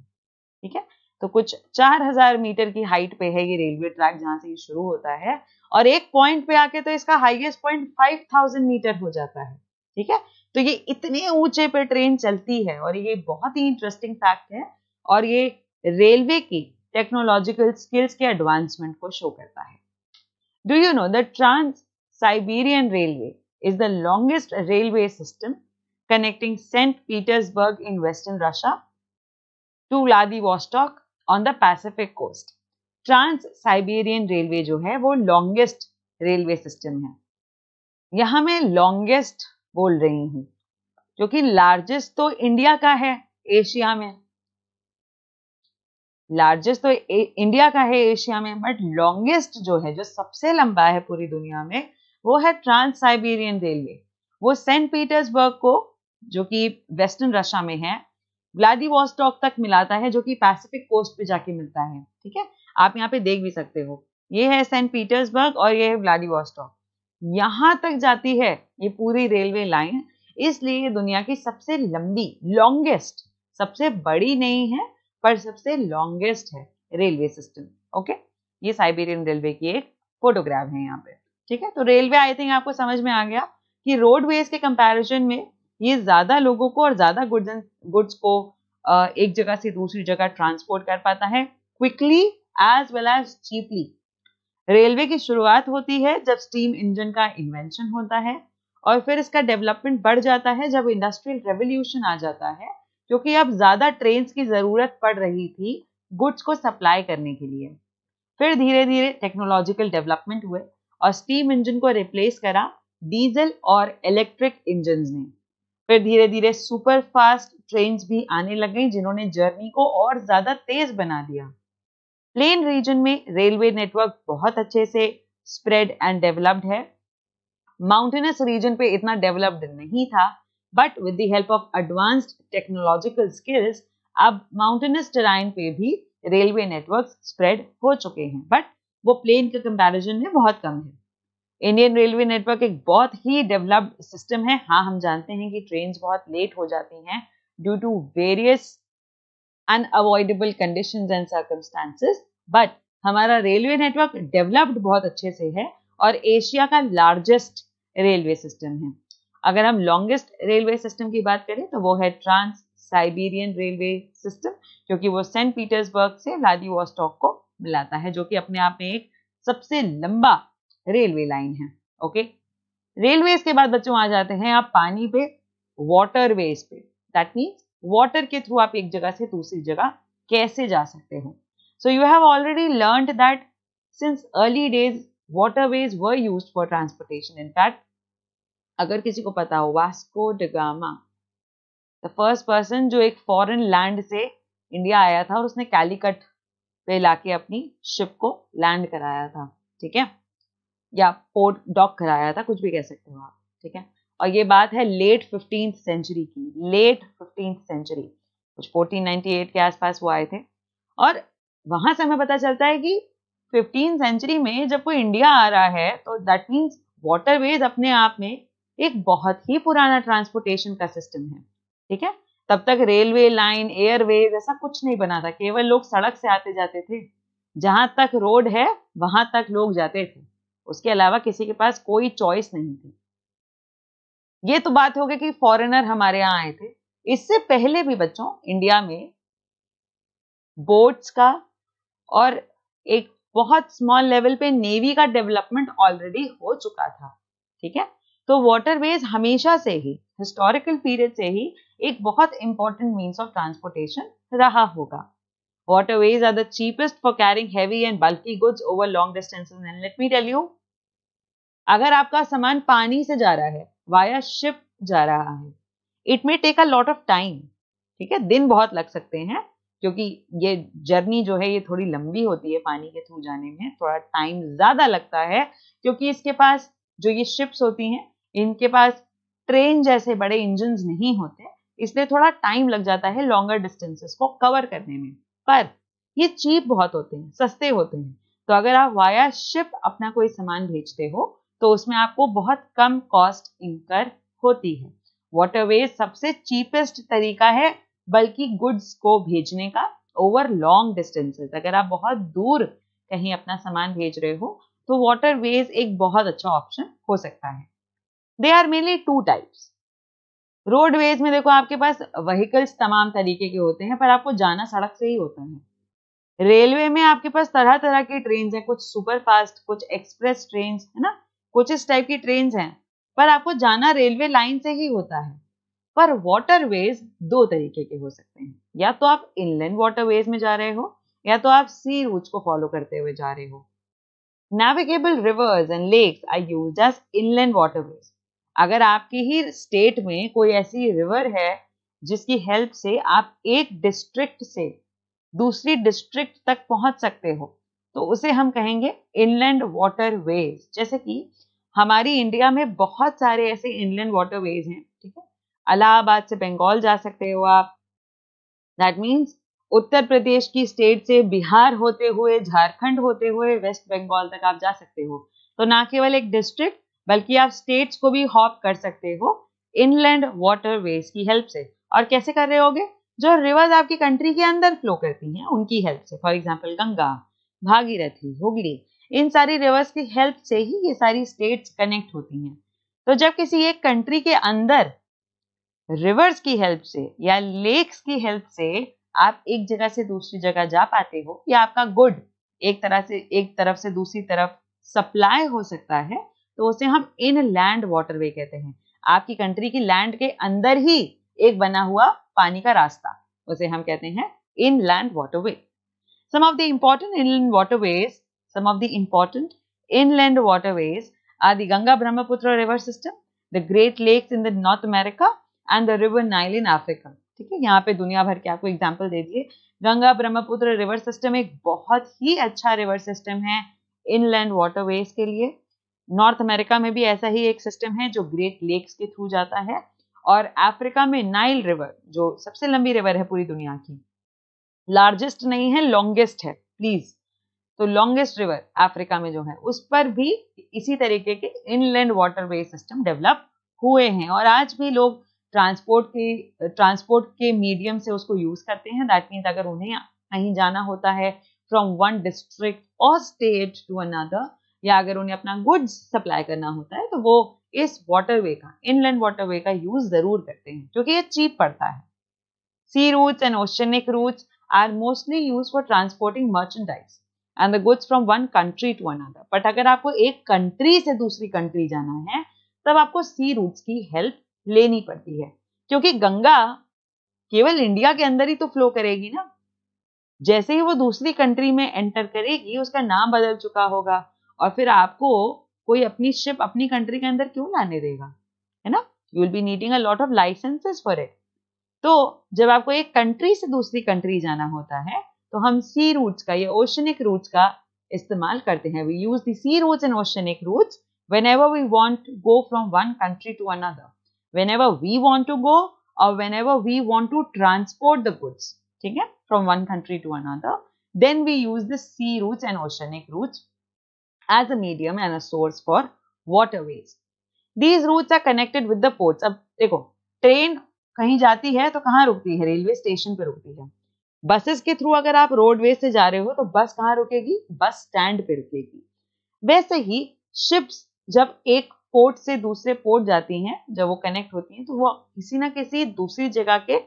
ठीक है तो कुछ 4000 मीटर की हाइट पे है ये रेलवे ट्रैक जहां से ये शुरू होता है और एक पॉइंट पे आके तो इसका हाईएस्ट पॉइंट 5000 मीटर हो जाता है ठीक है तो ये इतने ऊंचे पे ट्रेन चलती है और ये बहुत ही इंटरेस्टिंग फैक्ट है और ये रेलवे की टेक्नोलॉजिकल स्किल्स के एडवांसमेंट को शो करता है do you know the trans Siberian railway is the longest railway system connecting St. Petersburg in western Russia to Vladivostok on the Pacific coast. Trans Siberian railway जो है वो longest railway system है यहाँ मैं longest बोल रही हूँ जो कि लार्जेस्ट तो इंडिया का है एशिया में लार्जेस्ट तो इंडिया का है एशिया में बट लॉन्गेस्ट जो है जो सबसे लंबा है पूरी दुनिया में वो है ट्रांस साइबेरियन रेलवे वो सेंट पीटर्सबर्ग को जो कि वेस्टर्न रशिया में है व्लादिवोस्टॉक तक मिलाता है जो कि पैसिफिक कोस्ट पे जाके मिलता है ठीक है आप यहाँ पे देख भी सकते हो ये है सेंट पीटर्सबर्ग और ये है व्लादिवोस्टॉक यहां तक जाती है ये पूरी रेलवे लाइन इसलिए ये दुनिया की सबसे लंबी लॉन्गेस्ट सबसे बड़ी नहीं है पर सबसे लॉन्गेस्ट है रेलवे सिस्टम ओके ये साइबेरियन रेलवे की एक फोटोग्राफ है यहाँ पे ठीक है तो रेलवे आई थिंक आपको समझ में आ गया कि रोडवेज के कंपैरिजन में ये ज्यादा लोगों को और ज्यादा गुड्स गुड्स को एक जगह से दूसरी जगह ट्रांसपोर्ट कर पाता है quickly as well as cheaply railway की शुरुआत होती है जब स्टीम इंजन का इन्वेंशन होता है और फिर इसका डेवलपमेंट बढ़ जाता है जब इंडस्ट्रियल रेवोल्यूशन आ जाता है क्योंकि अब ज्यादा ट्रेन की जरूरत पड़ रही थी गुड्स को सप्लाई करने के लिए फिर धीरे धीरे टेक्नोलॉजिकल डेवलपमेंट हुए और स्टीम इंजन को रिप्लेस करा डीजल और इलेक्ट्रिक इंजन ने फिर धीरे धीरे सुपर फास्ट ट्रेन भी आने लग गई जिन्होंने जर्नी को और ज्यादा तेज बना दिया प्लेन रीजन में रेलवे नेटवर्क बहुत अच्छे से स्प्रेड एंड डेवलप्ड है माउंटेनस रीजन पे इतना डेवलप्ड नहीं था but with the help of advanced technological skills अब माउंटेनस टेराइन पे भी रेलवे नेटवर्क स्प्रेड हो चुके हैं बट वो प्लेन का कंपैरिजन में बहुत कम है इंडियन रेलवे नेटवर्क एक बहुत ही डेवलप्ड सिस्टम है हाँ हम जानते हैं कि ट्रेन बहुत लेट हो जाती हैं due to various unavoidable condition and circumstances but हमारा रेलवे नेटवर्क डेवलप्ड बहुत अच्छे से है और एशिया का लार्जेस्ट रेलवे सिस्टम है अगर हम लॉन्गेस्ट रेलवे सिस्टम की बात करें तो वो है ट्रांस साइबेरियन रेलवे सिस्टम क्योंकि वो सेंट पीटर्सबर्ग से व्लादिवोस्टॉक को मिलाता है जो कि अपने आप में एक सबसे लंबा रेलवे लाइन है ओके रेलवेज के बाद बच्चों आ जाते हैं आप पानी पे वॉटरवेज पे दैट मीन्स वॉटर के थ्रू आप एक जगह से दूसरी जगह कैसे जा सकते हो so you have already learn that since early days waterways were use for transportation In अगर किसी को पता हो Vasco da Gama the first person जो एक फॉरन लैंड से इंडिया आया था और उसने कैलीकट पे लाके अपनी शिप को लैंड कराया था ठीक है या पोर्ट डॉक कराया था कुछ भी कह सकते हो आप ठीक है और ये बात है लेट फिफ्टीन सेंचुरी की लेट फिफ्टीन सेंचुरी कुछ 1498 के आसपास वो आए थे और वहां से हमें पता चलता है कि फिफ्टीन सेंचुरी में जब कोई इंडिया आ रहा है तो दैट मीन्स वाटरवेज अपने आप में एक बहुत ही पुराना ट्रांसपोर्टेशन का सिस्टम है ठीक है तब तक रेलवे लाइन एयरवेज ऐसा कुछ नहीं बना था केवल लोग सड़क से आते जाते थे जहां तक रोड है वहां तक लोग जाते थे उसके अलावा किसी के पास कोई चॉइस नहीं थी ये तो बात हो गई कि फॉरेनर हमारे यहाँ आए थे इससे पहले भी बच्चों इंडिया में बोट्स का और एक बहुत स्मॉल लेवल पे नेवी का डेवलपमेंट ऑलरेडी हो चुका था ठीक है तो वाटरवेज हमेशा से ही हिस्टोरिकल पीरियड से ही एक बहुत इंपॉर्टेंट मीन्स ऑफ ट्रांसपोर्टेशन रहा होगा Waterways are the cheapest for carrying heavy and bulky goods over long distances. And let me tell you, अगर आपका सामान पानी से जा रहा है वाया शिप जा रहा है it may take a lot of time ठीक है दिन बहुत लग सकते हैं क्योंकि ये जर्नी जो है ये थोड़ी लंबी होती है पानी के थ्रू जाने में थोड़ा टाइम ज्यादा लगता है क्योंकि इसके पास जो ये शिप्स होती हैं इनके पास ट्रेन जैसे बड़े इंजन नहीं होते इसलिए थोड़ा टाइम लग जाता है लॉन्गर डिस्टेंसेस को कवर करने में पर ये चीप बहुत होते हैं सस्ते होते हैं तो अगर आप वाया शिप अपना कोई सामान भेजते हो तो उसमें आपको बहुत कम कॉस्ट इनकर होती है वॉटरवे सबसे चीपेस्ट तरीका है बल्कि गुड्स को भेजने का ओवर लॉन्ग डिस्टेंसेस अगर आप बहुत दूर कहीं अपना सामान भेज रहे हो तो वॉटरवेज एक बहुत अच्छा ऑप्शन हो सकता है they are mainly two types roadways में देखो आपके पास व्हीकल्स तमाम तरीके के होते हैं पर आपको जाना सड़क से ही होता है रेलवे में आपके पास तरह तरह की ट्रेन है कुछ सुपर फास्ट कुछ एक्सप्रेस ट्रेन है ना कुछ इस टाइप की ट्रेन हैं पर आपको जाना रेलवे लाइन से ही होता है पर वाटरवेज दो तरीके के हो सकते हैं या तो आप इनलैंड वाटरवेज में जा रहे हो या तो आप सी रूट को फॉलो करते हुए जा रहे हो navigable rivers and lakes I use inland inland अगर आपकी ही स्टेट में कोई ऐसी रिवर है जिसकी हेल्प से आप एक डिस्ट्रिक्ट से दूसरी डिस्ट्रिक्ट तक पहुंच सकते हो तो उसे हम कहेंगे इनलैंड वाटर वेज जैसे कि हमारी इंडिया में बहुत सारे ऐसे इनलैंड वाटर वेज हैं ठीक है अलाहाबाद से बंगाल जा सकते हो आप दैट मीन्स उत्तर प्रदेश की स्टेट से बिहार होते हुए झारखंड होते हुए वेस्ट बंगाल तक आप जा सकते हो तो ना केवल एक डिस्ट्रिक्ट बल्कि आप स्टेट्स को भी हॉप कर सकते हो इनलैंड वाटरवेज की हेल्प से और कैसे कर रहे होगे जो रिवर्स आपकी कंट्री के अंदर फ्लो करती हैं उनकी हेल्प से फॉर एग्जाम्पल गंगा भागीरथी हुगली इन सारी रिवर्स की हेल्प से ही ये सारी स्टेट्स कनेक्ट होती हैं तो जब किसी एक कंट्री के अंदर रिवर्स की हेल्प से या लेक्स की हेल्प से आप एक जगह से दूसरी जगह जा पाते हो या आपका गुड एक तरह से एक तरफ से दूसरी तरफ सप्लाई हो सकता है तो उसे हम इन लैंड वे कहते हैं आपकी कंट्री की लैंड के अंदर ही एक बना हुआ पानी का रास्ता उसे हम कहते हैं inland waterway some of the important inland waterways some of the important inland waterways are the Ganga Brahmaputra river system the great lakes in the North America and the river Nile in Africa ठीक है यहाँ पे दुनिया भर के आपको example दे दिए Ganga Brahmaputra river system एक बहुत ही अच्छा रिवर सिस्टम है इनलैंड वाटरवेज के लिए नॉर्थ अमेरिका में भी ऐसा ही एक सिस्टम है जो ग्रेट लेक्स के थ्रू जाता है और अफ्रीका में नाइल रिवर जो सबसे लंबी रिवर है पूरी दुनिया की लार्जेस्ट नहीं है लॉन्गेस्ट है प्लीज तो लॉन्गेस्ट रिवर अफ्रीका में जो है उस पर भी इसी तरीके के इनलैंड वाटरवे सिस्टम डेवलप हुए हैं और आज भी लोग ट्रांसपोर्ट के ट्रांसपोर्ट के मीडियम से उसको यूज करते हैं दैट मीन्स अगर उन्हें कहीं जाना होता है फ्रॉम वन डिस्ट्रिक्ट और स्टेट टू अनदर या अगर उन्हें अपना गुड्स सप्लाई करना होता है तो वो इस वाटरवे का इनलैंड वाटरवे का यूज जरूर करते हैं क्योंकि ये चीप पड़ता है sea routes and oceanic routes are mostly use for transporting merchandise and the goods from one country to another but अगर आपको एक कंट्री से दूसरी कंट्री जाना है तब आपको सी रूट्स की हेल्प लेनी पड़ती है क्योंकि गंगा केवल इंडिया के अंदर ही तो फ्लो करेगी ना जैसे ही वो दूसरी कंट्री में एंटर करेगी उसका नाम बदल चुका होगा और फिर आपको कोई अपनी शिप अपनी कंट्री के अंदर क्यों लाने देगा है ना you will be needing a lot of licences for it तो जब आपको एक कंट्री से दूसरी कंट्री जाना होता है तो हम सी रूट्स का या ओशनिक रूट्स का इस्तेमाल करते हैं we use the sea routes and oceanic routes whenever we want go from one country to another whenever we want to go और whenever we want to transport the goods ठीक है from one country to another then we use the sea routes and oceanic routes as a medium and a source for waterways. These routes are connected with the ports. अब देखो train कहीं जाती है तो कहाँ रुकती है रेलवे स्टेशन पे रुकती है बसेस के थ्रू अगर आप रोडवे से जा रहे हो तो बस कहाँ रुकेगी बस स्टैंड पे रुकेगी वैसे ही शिप्स जब एक पोर्ट से दूसरे पोर्ट जाती हैं जब वो कनेक्ट होती हैं तो वो किसी ना किसी दूसरी जगह के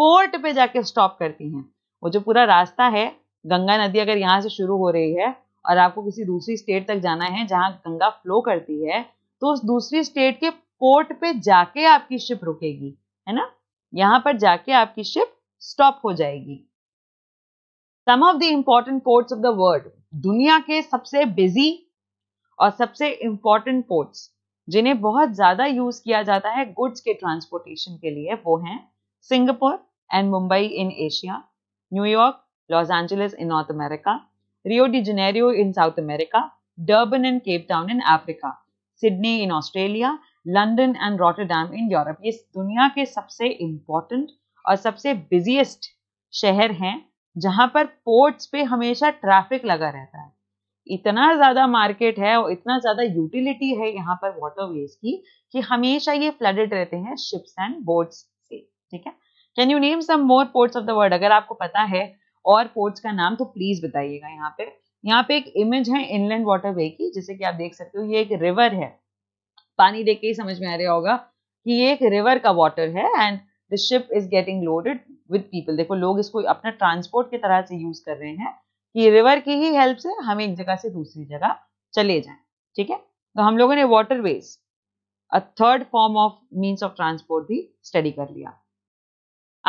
पोर्ट पे जाके स्टॉप करती हैं वो जो पूरा रास्ता है गंगा नदी अगर यहाँ से शुरू हो रही है और आपको किसी दूसरी स्टेट तक जाना है जहां गंगा फ्लो करती है तो उस दूसरी स्टेट के पोर्ट पे जाके आपकी शिप रुकेगी है ना यहाँ पर जाके आपकी शिप स्टॉप हो जाएगी some of the important ports of the world दुनिया के सबसे बिजी और सबसे इंपॉर्टेंट पोर्ट्स जिन्हें बहुत ज्यादा यूज किया जाता है गुड्स के ट्रांसपोर्टेशन के लिए वो हैं Singapore and Mumbai in Asia New York Los Angeles in North America Rio de Janeiro in South America, Durban and Cape Town in Africa, Sydney in Australia, London and Rotterdam in Europe ये दुनिया के सबसे important और सबसे busiest शहर हैं जहां पर पोर्ट्स पे हमेशा ट्रैफिक लगा रहता है इतना ज़्यादा मार्केट है और इतना ज़्यादा यूटिलिटी है यहाँ पर वाटरवेज की कि हमेशा ये फ्लडेड रहते हैं शिप्स एंड बोट्स से ठीक है can you name some more ports of the world अगर आपको पता है और पोर्ट्स का नाम तो प्लीज बताइएगा यहाँ पे यहाँ पे एक इमेज है इनलैंड वाटर वे की जैसे कि आप देख सकते हो ये एक रिवर है पानी देख के ही समझ में आ रहा होगा कि ये एक रिवर का वाटर है and the ship is getting loaded with people देखो लोग इसको अपना ट्रांसपोर्ट की तरह से यूज कर रहे हैं कि रिवर की ही हेल्प से हम एक जगह से दूसरी जगह चले जाए ठीक है तो हम लोगों ने water a third form of means of transport भी स्टडी कर लिया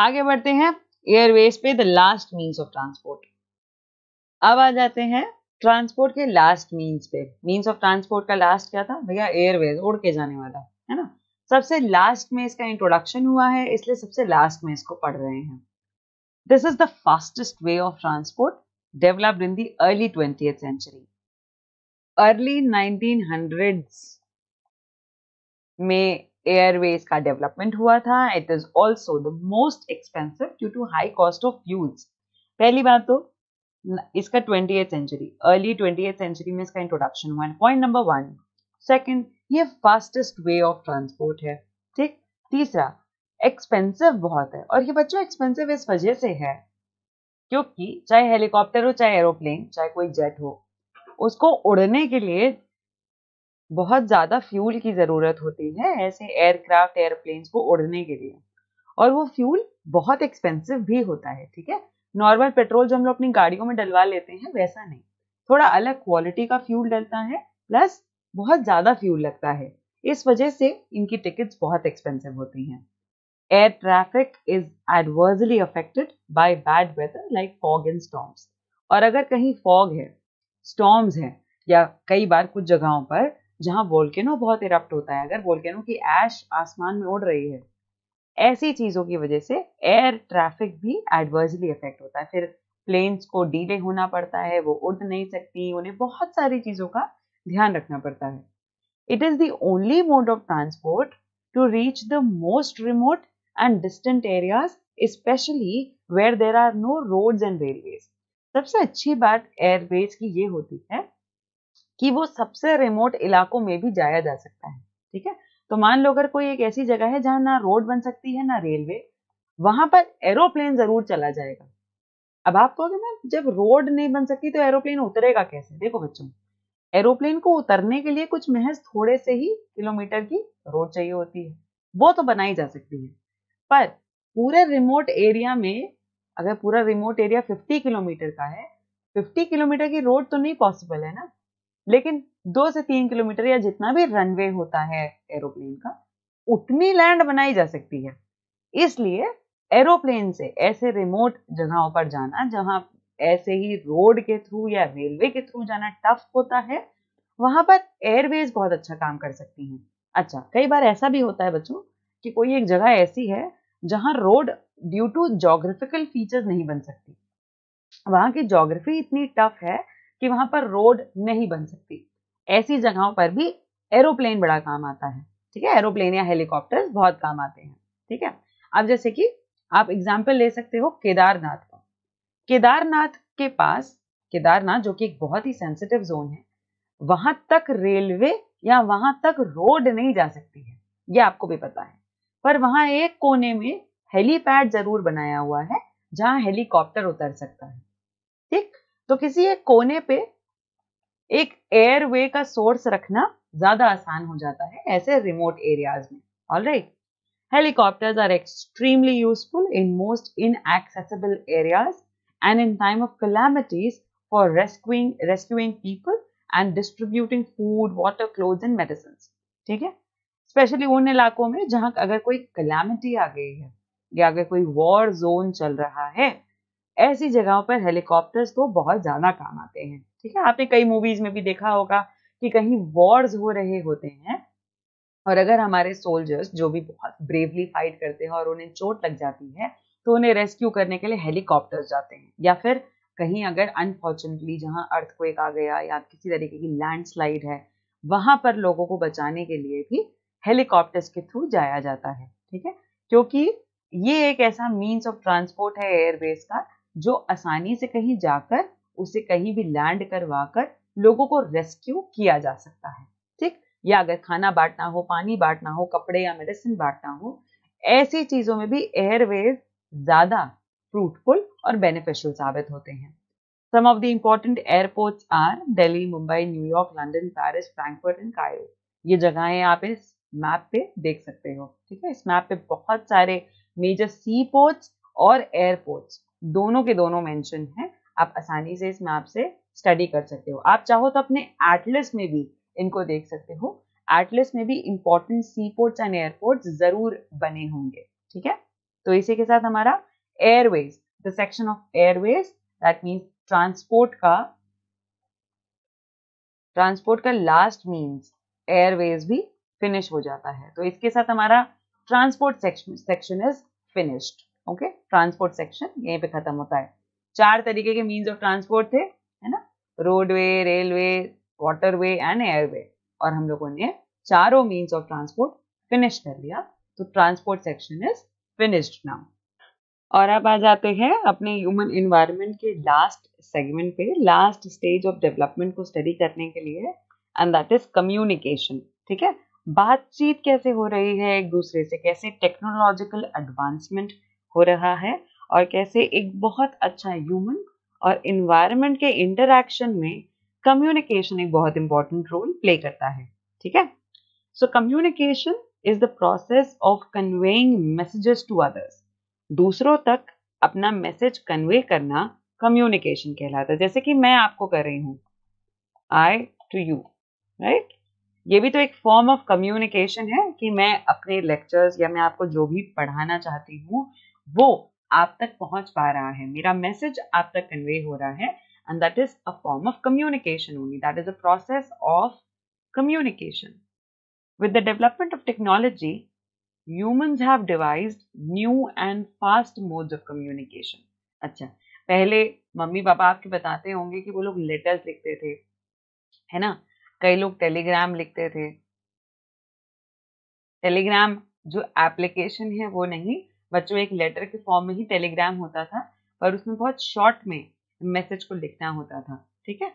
आगे बढ़ते हैं एयरवेज पे the last means of transport अब आ जाते हैं ट्रांसपोर्ट के लास्ट मीन्स पे मीन्स ऑफ ट्रांसपोर्ट का लास्ट क्या था भैया एयरवेज उड़ के जाने वाला है ना सबसे लास्ट में इसका इंट्रोडक्शन हुआ है इसलिए सबसे लास्ट में इसको पढ़ रहे हैं this is the fastest way of transport developed in the early twenty century early nineteen hundred में एयरवेज का डेवलपमेंट हुआ था it is also the most expensive due to high cost of fuels पहली बात तो इसका twenty century early twenty century में इसका इंट्रोडक्शन हुआ पॉइंट नंबर वन सेकेंड ये फास्टेस्ट वे ऑफ ट्रांसपोर्ट है ठीक तीसरा एक्सपेंसिव बहुत है और ये बच्चों एक्सपेंसिव इस वजह से है क्योंकि चाहे हेलीकॉप्टर हो चाहे एरोप्लेन चाहे कोई जेट हो उसको उड़ने के लिए बहुत ज़्यादा फ्यूल की ज़रूरत होती है ऐसे एयरक्राफ्ट एयरप्लेन्स को उड़ने के लिए और वो फ्यूल बहुत एक्सपेंसिव भी होता है ठीक है नॉर्मल पेट्रोल जो हम लोग अपनी गाड़ियों में डलवा लेते हैं वैसा नहीं थोड़ा अलग क्वालिटी का फ्यूल डलता है प्लस बहुत ज़्यादा फ्यूल लगता है इस वजह से इनकी टिकट्स बहुत एक्सपेंसिव होती हैं air traffic is adversely affected by bad weather like fog and storms और अगर कहीं फॉग है स्टॉम्स है या कई बार कुछ जगहों पर जहां वोल्केनो बहुत इरप्ट होता है अगर वोल्केनो की ऐश आसमान में उड़ रही है ऐसी चीज़ों की वजह से एयर ट्रैफिक भी एडवर्सली इफेक्ट होता है फिर प्लेन्स को डीले होना पड़ता है वो उड़ नहीं सकती उन्हें बहुत सारी चीज़ों का ध्यान रखना पड़ता है it is the only mode of transport to reach the most remote and distant areas specially where there are no roads and railways सबसे अच्छी बात एयरवेज की ये होती है कि वो सबसे रिमोट इलाकों में भी जाया जा सकता है ठीक है तो मान लो अगर कोई एक ऐसी जगह है जहां ना रोड बन सकती है ना रेलवे वहां पर एरोप्लेन जरूर चला जाएगा अब आप कहोगे मैम जब रोड नहीं बन सकती तो एरोप्लेन उतरेगा कैसे देखो बच्चों एरोप्लेन को उतरने के लिए कुछ महज थोड़े से ही किलोमीटर की रोड चाहिए होती है वो तो बनाई जा सकती है पर पूरे रिमोट एरिया में अगर पूरा रिमोट एरिया 50 किलोमीटर का है 50 किलोमीटर की रोड तो नहीं पॉसिबल है ना लेकिन दो से तीन किलोमीटर या जितना भी रनवे होता है एरोप्लेन का उतनी लैंड बनाई जा सकती है इसलिए एरोप्लेन से ऐसे रिमोट जगहों पर जाना जहां ऐसे ही रोड के थ्रू या रेलवे के थ्रू जाना टफ होता है वहां पर एयरवेज बहुत अच्छा काम कर सकती हैं अच्छा कई बार ऐसा भी होता है बच्चों कि कोई एक जगह ऐसी है जहां road due to geographical features नहीं बन सकती वहां की जोग्राफी इतनी टफ है कि वहां पर रोड नहीं बन सकती ऐसी जगहों पर भी एरोप्लेन बड़ा काम आता है ठीक है एरोप्लेन या हेलीकॉप्टर बहुत काम आते हैं ठीक है अब जैसे कि आप एग्जाम्पल ले सकते हो केदारनाथ का केदारनाथ के पास केदारनाथ जो कि एक बहुत ही सेंसिटिव जोन है वहां तक रेलवे या वहां तक रोड नहीं जा सकती है ये आपको भी पता है पर वहां एक कोने में हेलीपैड जरूर बनाया हुआ है जहां हेलीकॉप्टर उतर सकता है ठीक तो किसी एक कोने पे एक एयरवे का सोर्स रखना ज्यादा आसान हो जाता है ऐसे रिमोट एरियाज में all right helicopters are extremely useful in most inaccessible areas and in time of calamities for rescuing rescuing people and distributing food water cloth and medicine ठीक है स्पेशली उन इलाकों में जहां अगर कोई कलेमिटी आ गई है या अगर कोई वॉर जोन चल रहा है ऐसी जगहों पर हेलीकॉप्टर्स तो बहुत ज़्यादा काम आते हैं ठीक है आपने कई मूवीज में भी देखा होगा कि कहीं वॉर्स हो रहे होते हैं और अगर हमारे सोल्जर्स जो भी बहुत ब्रेवली फाइट करते हैं और उन्हें चोट लग जाती है तो उन्हें रेस्क्यू करने के लिए हेलीकॉप्टर्स जाते हैं या फिर कहीं अगर अनफॉर्चुनेटली जहाँ अर्थक्वेक आ गया या किसी तरीके की लैंडस्लाइड है वहां पर लोगों को बचाने के लिए भी हेलीकॉप्टर्स के थ्रू जाया जाता है ठीक है क्योंकि ये एक ऐसा मीन्स ऑफ ट्रांसपोर्ट है एयरबेस का जो आसानी से कहीं जाकर उसे कहीं भी लैंड करवाकर लोगों को रेस्क्यू किया जा सकता है ठीक या अगर खाना बांटना हो पानी बांटना हो कपड़े या मेडिसिन बांटना हो ऐसी चीजों में भी एयरवेज ज्यादा फ्रूटफुल और बेनिफिशियल साबित होते हैं some of the important airports are Delhi Mumbai New York London Paris Frankfurt and Cairo ये जगहें आप इस मैप पे देख सकते हो ठीक है इस मैप पे बहुत सारे मेजर सी पोर्ट्स और एयरपोर्ट्स दोनों के दोनों मेंशन हैं आप आसानी से इस मैप से स्टडी कर सकते हो आप चाहो तो अपने एटलस में भी इनको देख सकते हो एटलस में भी important sea ports and airports जरूर बने होंगे ठीक है तो इसी के साथ हमारा airways the section of airways that means transport का ट्रांसपोर्ट का लास्ट मीन्स एयरवेज भी फिनिश हो जाता है तो इसके साथ हमारा transport section section is finished okay transport section यहीं पे खत्म होता है चार तरीके के मीन्स ऑफ ट्रांसपोर्ट थे है ना roadway railway waterway and airway और हम लोगों ने चारों मीन्स ऑफ ट्रांसपोर्ट फिनिश कर लिया तो transport section is finished now और अब आ जाते हैं अपने ह्यूमन इन्वायरमेंट के लास्ट सेगमेंट पे लास्ट स्टेज ऑफ डेवलपमेंट को स्टडी करने के लिए एंड दैट इज कम्युनिकेशन ठीक है बातचीत कैसे हो रही है एक दूसरे से कैसे टेक्नोलॉजिकल एडवांसमेंट हो रहा है और कैसे एक बहुत अच्छा ह्यूमन और इन्वायरमेंट के इंटरक्शन में कम्युनिकेशन एक बहुत इंपॉर्टेंट रोल प्ले करता है ठीक है so communication is the process of conveying messages to others दूसरों तक अपना मैसेज कन्वे करना कम्युनिकेशन कहलाता है जैसे कि मैं आपको कर रही हूँ आई टू यू राइट ये भी तो एक फॉर्म ऑफ कम्युनिकेशन है कि मैं अपने लेक्चर्स या मैं आपको जो भी पढ़ाना चाहती हूँ वो आप तक पहुंच पा रहा है मेरा मैसेज आप तक कन्वे हो रहा है and that is a form of communication only that is a process of communication with the development of technology humans have devised new and fast modes of communication अच्छा पहले मम्मी पापा आपके बताते होंगे कि वो लोग लेटर्स लिखते थे है ना कई लोग टेलीग्राम लिखते थे टेलीग्राम जो एप्लीकेशन है वो नहीं बच्चों एक लेटर के फॉर्म में ही टेलीग्राम होता था पर उसमें बहुत शॉर्ट में मैसेज को लिखना होता था ठीक है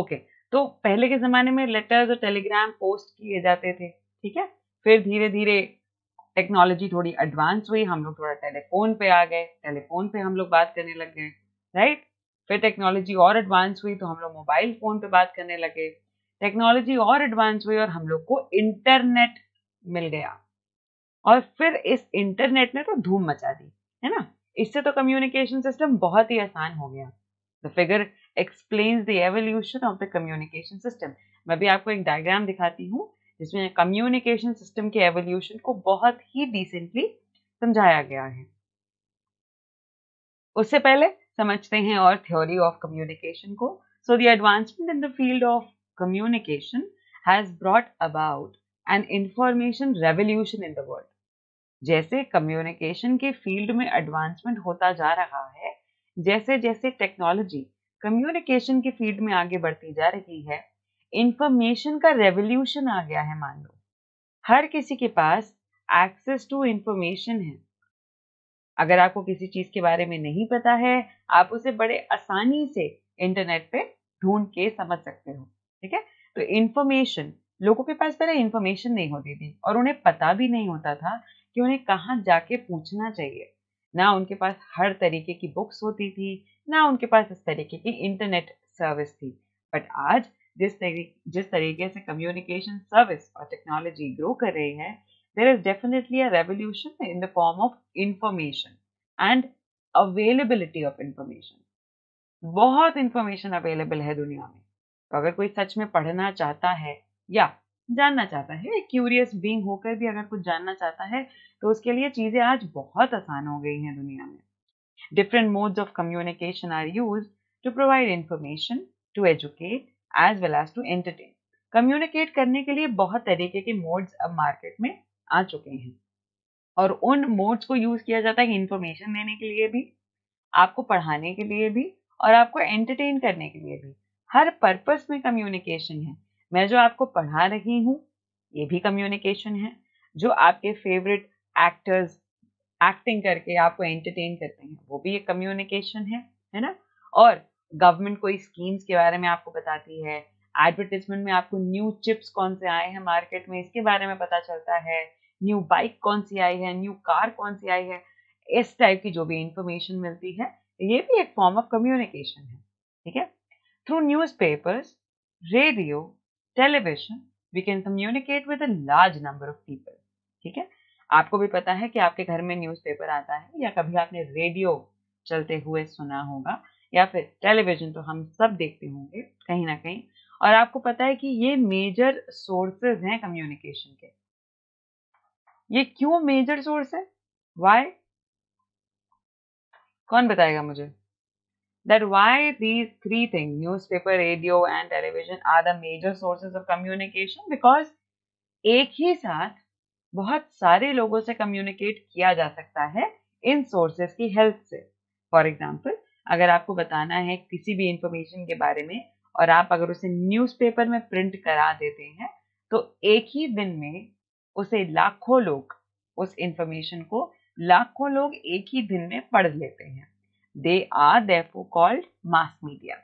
ओके तो पहले के ज़माने में लेटर्स और टेलीग्राम पोस्ट किए जाते थे ठीक है फिर धीरे धीरे टेक्नोलॉजी थोड़ी एडवांस हुई हम लोग थोड़ा टेलीफोन पे आ गए टेलीफोन पे हम लोग बात करने लग गए राइट फिर टेक्नोलॉजी और एडवांस हुई तो हम लोग मोबाइल फ़ोन पे बात करने लगे टेक्नोलॉजी और एडवांस हुई और हम लोग को इंटरनेट मिल गया और फिर इस इंटरनेट ने तो धूम मचा दी है ना इससे तो कम्युनिकेशन सिस्टम बहुत ही आसान हो गया the figure explain the evolution of the communication system मैं भी आपको एक डायग्राम दिखाती हूँ जिसमें कम्युनिकेशन सिस्टम के एवोल्यूशन को बहुत ही डिसेंटली समझाया गया है उससे पहले समझते हैं और थ्योरी ऑफ कम्युनिकेशन को so the advancement in the field of communication has brought about an information revolution in the world जैसे कम्युनिकेशन के फील्ड में एडवांसमेंट होता जा रहा है जैसे जैसे टेक्नोलॉजी कम्युनिकेशन के फील्ड में आगे बढ़ती जा रही है इंफॉर्मेशन का रेवोल्यूशन आ गया है मान लो हर किसी के पास एक्सेस टू इंफॉर्मेशन है अगर आपको किसी चीज के बारे में नहीं पता है आप उसे बड़े आसानी से इंटरनेट पे ढूंढ के समझ सकते हो ठीक है तो इन्फॉर्मेशन लोगों के पास पहले इंफॉर्मेशन नहीं होती थी और उन्हें पता भी नहीं होता था कि उन्हें कहाँ जाके पूछना चाहिए ना उनके पास हर तरीके की बुक्स होती थी ना उनके पास इस तरीके की इंटरनेट सर्विस थी बट आज जिस तरीके जिस तरीके से कम्युनिकेशन सर्विस और टेक्नोलॉजी ग्रो कर रही है there is definitely a revolution in the form of information and availability of information बहुत इंफॉर्मेशन अवेलेबल है दुनिया में तो अगर कोई सच में पढ़ना चाहता है या जानना चाहता है क्यूरियस बींग होकर भी अगर कुछ जानना चाहता है तो उसके लिए चीज़ें आज बहुत आसान हो गई हैं दुनिया में different modes of communication are use to provide information to educate as well as to entertain communicate करने के लिए बहुत तरीके के मोड्स अब मार्केट में आ चुके हैं और उन मोड्स को यूज किया जाता है इंफॉर्मेशन देने के लिए भी आपको पढ़ाने के लिए भी और आपको एंटरटेन करने के लिए भी हर पर्पस में कम्युनिकेशन है मैं जो आपको पढ़ा रही हूँ ये भी कम्युनिकेशन है जो आपके फेवरेट एक्टर्स एक्टिंग करके आपको एंटरटेन करते हैं वो भी एक कम्युनिकेशन है है ना और गवर्नमेंट कोई स्कीम्स के बारे में आपको बताती है एडवर्टीजमेंट में आपको न्यू चिप्स कौन से आए हैं मार्केट में इसके बारे में पता चलता है न्यू बाइक कौन सी आई है न्यू कार कौन सी आई है इस टाइप की जो भी इंफॉर्मेशन मिलती है ये भी एक फॉर्म ऑफ कम्युनिकेशन है ठीक है through news radio television we can communicate with large number of people ठीक है आपको भी पता है कि आपके घर में न्यूज़पेपर आता है या कभी आपने रेडियो चलते हुए सुना होगा या फिर टेलीविजन तो हम सब देखते होंगे कहीं ना कहीं और आपको पता है कि ये मेजर सोर्सेज हैं कम्युनिकेशन के ये क्यों मेजर सोर्स है वाई कौन बताएगा मुझे that why these three things newspaper radio and television are the major sources of communication because एक ही साथ बहुत सारे लोगों से कम्युनिकेट किया जा सकता है इन सोर्सेस की हेल्प से फॉर एग्जाम्पल अगर आपको बताना है किसी भी इंफॉर्मेशन के बारे में और आप अगर उसे न्यूज़पेपर में प्रिंट करा देते हैं तो एक ही दिन में उसे लाखों लोग उस इंफॉर्मेशन को लाखों लोग एक ही दिन में पढ़ लेते हैं they are therefore called mass media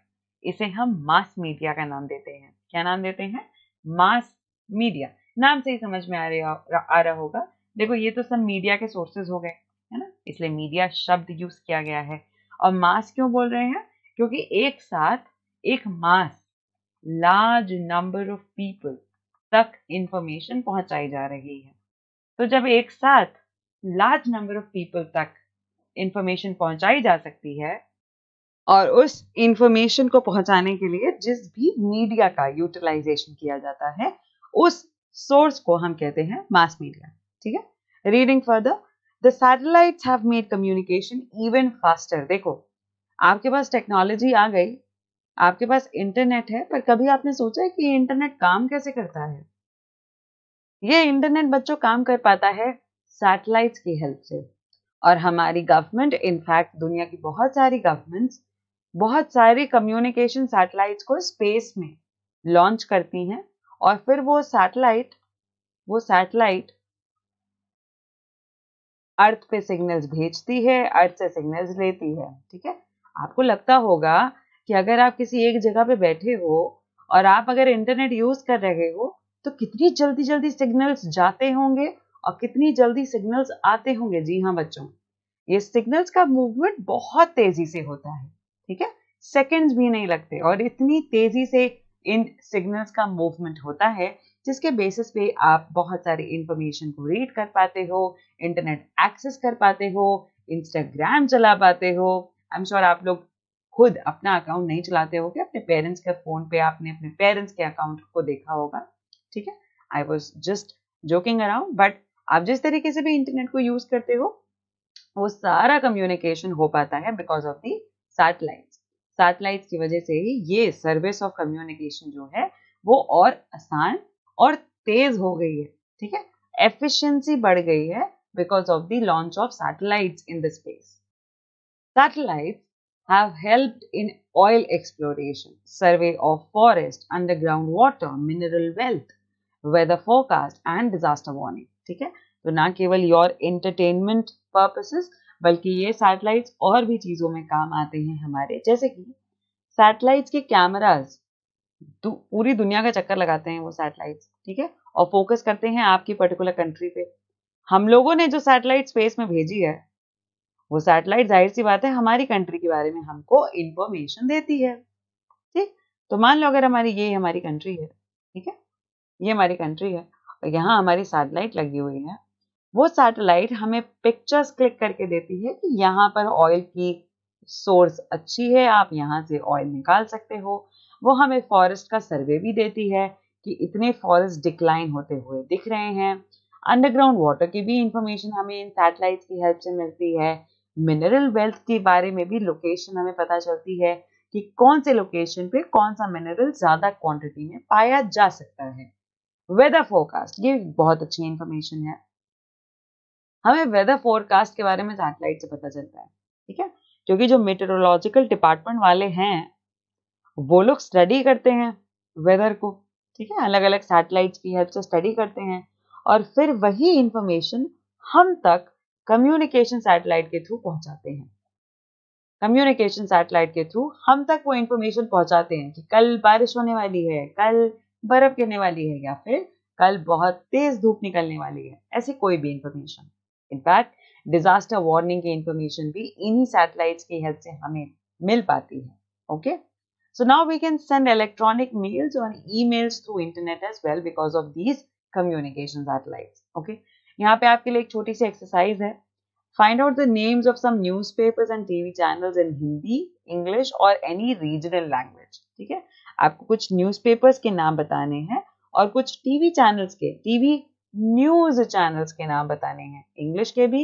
इसे हम मास मीडिया का नाम देते हैं क्या नाम देते हैं मास मीडिया नाम से ही समझ में आ रहा आ रहा होगा देखो ये तो सब मीडिया के सोर्सेज हो गए है ना इसलिए मीडिया शब्द यूज किया गया है और मास क्यों बोल रहे हैं क्योंकि एक साथ एक mass large number of people तक इंफॉर्मेशन पहुंचाई जा रही है तो जब एक साथ लार्ज नंबर ऑफ पीपल तक इंफॉर्मेशन पहुंचाई जा सकती है और उस इंफॉर्मेशन को पहुंचाने के लिए जिस भी मीडिया का यूटिलाइजेशन किया जाता है उस सोर्स को हम कहते हैं मास मीडिया ठीक है reading further the satellites have made communication even faster देखो आपके पास टेक्नोलॉजी आ गई आपके पास इंटरनेट है पर कभी आपने सोचा है कि इंटरनेट काम कैसे करता है ये इंटरनेट बच्चों काम कर पाता है सैटेलाइट्स की हेल्प से और हमारी गवर्नमेंट इनफैक्ट दुनिया की बहुत सारी गवर्नमेंट्स बहुत सारे कम्युनिकेशन सैटेलाइट को स्पेस में लॉन्च करती हैं और फिर वो सैटेलाइट वो सैटेलाइट अर्थ पे सिग्नल्स भेजती है अर्थ से सिग्नल्स लेती है ठीक है आपको लगता होगा कि अगर आप किसी एक जगह पे बैठे हो और आप अगर इंटरनेट यूज कर रहे हो तो कितनी जल्दी जल्दी सिग्नल्स जाते होंगे और कितनी जल्दी सिग्नल्स आते होंगे जी हाँ बच्चों ये सिग्नल्स का मूवमेंट बहुत तेजी से होता है ठीक है सेकेंड्स भी नहीं लगते और इतनी तेजी से इन सिग्नल्स का मूवमेंट होता है जिसके बेसिस पे आप बहुत सारी इंफॉर्मेशन को रीड कर पाते हो इंटरनेट एक्सेस कर पाते हो इंस्टाग्राम चला पाते हो आई एम श्योर आप लोग खुद अपना अकाउंट नहीं चलाते हो अपने पेरेंट्स के फोन पे आपने अपने पेरेंट्स के अकाउंट को देखा होगा ठीक है I was just joking around but आप जिस तरीके से भी इंटरनेट को यूज करते हो वो सारा कम्युनिकेशन हो पाता है because of the satellite satellite की वजह से ही ये सर्विस ऑफ कम्युनिकेशन जो है वो और आसान और तेज हो गई है ठीक है एफिशिएंसी बढ़ गई है because of the launch of satellites in the space satellite have help in oil exploration survey of forest underground water mineral wealth weather forecast and disaster warning ठीक है तो ना केवल योर एंटरटेनमेंट पर्पसेस बल्कि ये सैटेलाइट्स और भी चीज़ों में काम आते हैं हमारे जैसे कि सैटेलाइट्स के कैमराज पूरी दुनिया का चक्कर लगाते हैं वो सैटेलाइट्स ठीक है और फोकस करते हैं आपकी पर्टिकुलर कंट्री पे हम लोगों ने जो सैटेलाइट स्पेस में भेजी है वो सैटेलाइट जाहिर सी बात है हमारी कंट्री के बारे में हमको इंफॉर्मेशन देती है ठीक तो मान लो अगर हमारी ये हमारी कंट्री है ठीक है ये हमारी कंट्री है तो यहाँ हमारी सैटेलाइट लगी हुई है वो सैटेलाइट हमें पिक्चर्स क्लिक करके देती है कि यहाँ पर ऑयल की सोर्स अच्छी है आप यहाँ से ऑयल निकाल सकते हो वो हमें फॉरेस्ट का सर्वे भी देती है कि इतने फॉरेस्ट डिक्लाइन होते हुए दिख रहे हैं अंडरग्राउंड वाटर की भी इंफॉर्मेशन हमें इन सैटेलाइट की हेल्प से मिलती है मिनरल वेल्थ के बारे में भी लोकेशन हमें पता चलती है कि कौन से लोकेशन पे कौन सा मिनरल ज़्यादा क्वांटिटी में पाया जा सकता है वेदर फोरकास्ट ये बहुत अच्छी इंफॉर्मेशन है हमें वेदर फोरकास्ट के बारे में सैटेलाइट से पता चलता है ठीक है क्योंकि जो मेटेरोलॉजिकल डिपार्टमेंट वाले हैं वो लोग स्टडी करते हैं वेदर को ठीक है अलग अलग सैटेलाइट्स की हेल्प से स्टडी करते हैं और फिर वही इंफॉर्मेशन हम तक कम्युनिकेशन सैटेलाइट के थ्रू पहुंचाते हैं कम्युनिकेशन सैटेलाइट के थ्रू हम तक वो इन्फॉर्मेशन पहुंचाते हैं कि कल बारिश होने वाली है कल बर्फ गिरने वाली है या फिर कल बहुत तेज धूप निकलने वाली है ऐसी कोई भी इंफॉर्मेशन इनफैक्ट डिजास्टर वार्निंग की इंफॉर्मेशन भी इन्हीं सैटेलाइट की हेल्प से हमें मिल पाती है okay so now we can send electronic mails और mails through internet as well because of these communication satellite okay यहाँ पे आपके लिए एक छोटी सी एक्सरसाइज है find out the names of some newspaper and TV channel in Hindi English और एनी रीजनल लैंग्वेज ठीक है आपको कुछ न्यूज़पेपर्स के नाम बताने हैं और कुछ टीवी चैनल्स के टीवी न्यूज चैनल्स के नाम बताने हैं इंग्लिश के भी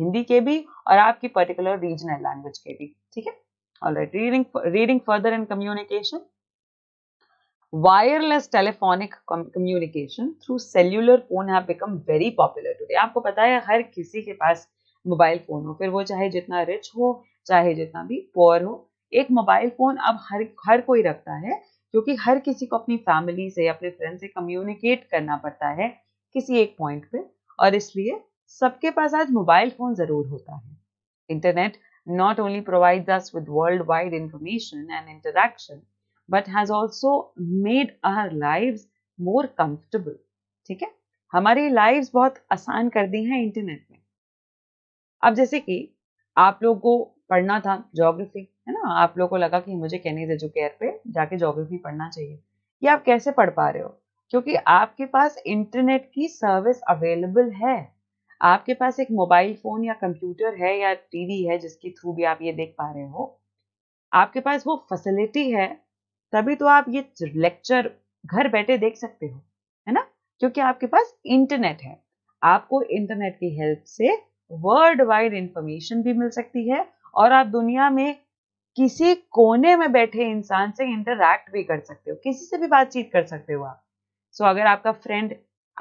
हिंदी के भी और आपकी पर्टिकुलर रीजनल लैंग्वेज के भी ठीक है और reading reading further in communication wireless telephonic communication through cellular phone have become very popular today आपको पता है हर किसी के पास मोबाइल फोन हो फिर वो चाहे जितना रिच हो चाहे जितना भी पुअर हो एक मोबाइल फोन अब हर हर कोई रखता है क्योंकि हर किसी को अपनी फैमिली से अपने फ्रेंड से कम्युनिकेट करना पड़ता है किसी एक पॉइंट पे और इसलिए सबके पास आज मोबाइल फोन जरूर होता है internet only provide us with world wide information and interaction but has also made our life more comfortable ठीक है हमारी लाइफ बहुत आसान कर दी है इंटरनेट ने अब जैसे कि आप लोग को पढ़ना था जोग्राफी है ना आप लोगों को लगा कि मुझे कैनिज एजुकेयर पे जाके जोग्राफी पढ़ना चाहिए ये आप कैसे पढ़ पा रहे हो क्योंकि आपके पास इंटरनेट की सर्विस अवेलेबल है आपके पास एक मोबाइल फोन या कंप्यूटर है या टीवी है जिसके थ्रू भी आप ये देख पा रहे हो आपके पास वो फैसिलिटी है तभी तो आप ये लेक्चर घर बैठे देख सकते हो है ना क्योंकि आपके पास इंटरनेट है आपको इंटरनेट की हेल्प से वर्ल्ड वाइड इंफॉर्मेशन भी मिल सकती है और आप दुनिया में किसी कोने में बैठे इंसान से इंटरैक्ट भी कर सकते हो किसी से भी बातचीत कर सकते हो आप सो so, अगर आपका फ्रेंड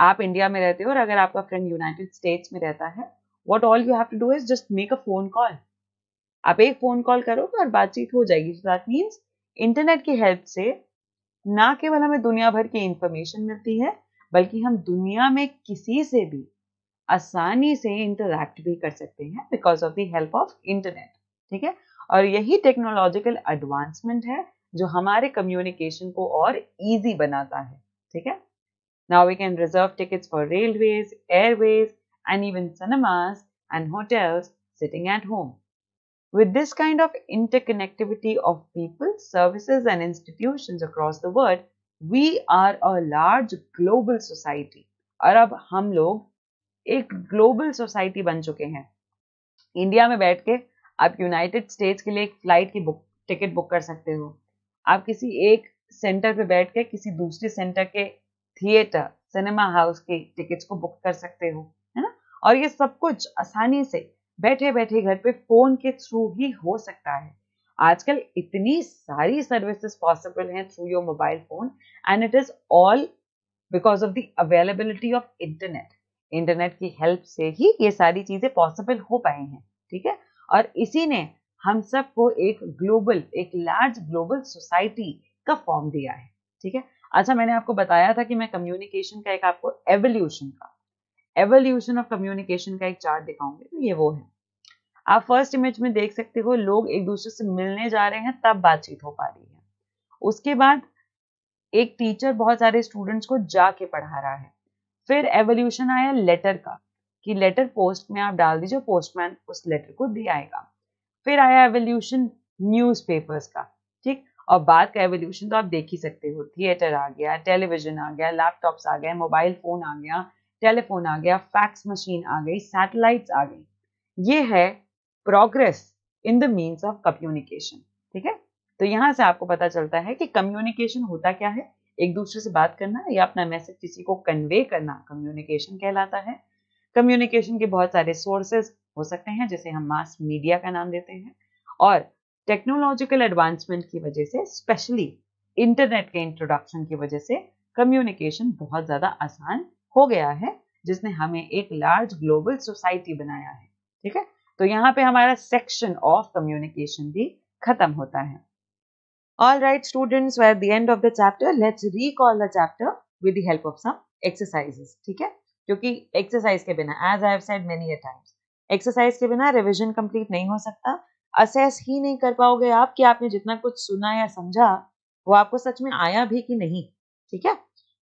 आप इंडिया में रहते हो और अगर आपका फ्रेंड यूनाइटेड स्टेट्स में रहता है what all you have to do is just make a phone call आप एक फोन कॉल करोगे और बातचीत हो जाएगी सो दैट मीन्स इंटरनेट की हेल्प से ना केवल हमें दुनिया भर की इंफॉर्मेशन मिलती है बल्कि हम दुनिया में किसी से भी आसानी से इंटरैक्ट भी कर सकते हैं because of the help of internet ठीक है और यही टेक्नोलॉजिकल एडवांसमेंट है जो हमारे कम्युनिकेशन को और इजी बनाता है ठीक है now we can reserve tickets for railways airways and even cinemas and hotels sitting at home With this kind of interconnectivity of people services, and institutions across the world we are a large global society और अब हम लोग एक global society बन चुके हैं India में बैठ के आप यूनाइटेड स्टेट्स के लिए एक फ्लाइट की बुक टिकट बुक कर सकते हो आप किसी एक सेंटर पे बैठ के किसी दूसरे सेंटर के थिएटर सिनेमा हाउस के टिकट्स को बुक कर सकते हो है ना और ये सब कुछ आसानी से बैठे बैठे घर पे फोन के थ्रू ही हो सकता है आजकल इतनी सारी सर्विसेज पॉसिबल हैं through your mobile phone and it is all because of the availability of internet internet की हेल्प से ही ये सारी चीजें पॉसिबल हो पाई हैं ठीक है और इसी ने हम सबको एक ग्लोबल एक लार्ज ग्लोबल सोसाइटी का फॉर्म दिया है ठीक है अच्छा मैंने आपको बताया था कि मैं कम्युनिकेशन का एक आपको एवोल्यूशन का एवोल्यूशन ऑफ कम्युनिकेशन का एक चार्ट दिखाऊंगी तो ये वो है आप फर्स्ट इमेज में देख सकते हो लोग एक दूसरे से मिलने जा रहे हैं तब बातचीत हो पा रही है उसके बाद एक टीचर बहुत सारे स्टूडेंट्स को जाके पढ़ा रहा है फिर एवोल्यूशन आया लेटर का कि लेटर पोस्ट में आप डाल दीजिए पोस्टमैन उस लेटर को दे आएगा फिर आया एवोल्यूशन न्यूज़पेपर्स का ठीक और बात का एवोल्यूशन तो आप देख ही सकते हो थिएटर आ गया टेलीविजन आ गया लैपटॉप्स आ गए मोबाइल फ़ोन आ गया टेलीफोन आ गया फैक्स मशीन आ गई सैटेलाइट्स आ गई ये है progress in the means of communication ठीक है तो यहां से आपको पता चलता है कि कम्युनिकेशन होता क्या है एक दूसरे से बात करना या अपना मैसेज किसी को कन्वे करना कम्युनिकेशन कहलाता है कम्युनिकेशन के बहुत सारे सोर्सेस हो सकते हैं जैसे हम मास मीडिया का नाम देते हैं और टेक्नोलॉजिकल एडवांसमेंट की वजह से स्पेशली इंटरनेट के इंट्रोडक्शन की वजह से कम्युनिकेशन बहुत ज़्यादा आसान हो गया है जिसने हमें एक लार्ज ग्लोबल सोसाइटी बनाया है ठीक है तो यहाँ पे हमारा सेक्शन ऑफ कम्युनिकेशन भी खत्म होता है all right students at the end of the chapter let's recall the chapter with the help of some exercises ठीक है क्योंकि एक्सरसाइज के बिना as I have said many times exercise के बिना रिविजन कम्प्लीट नहीं हो सकता असेस ही नहीं कर पाओगे आप कि आपने जितना कुछ सुना या समझा वो आपको सच में आया भी कि नहीं ठीक है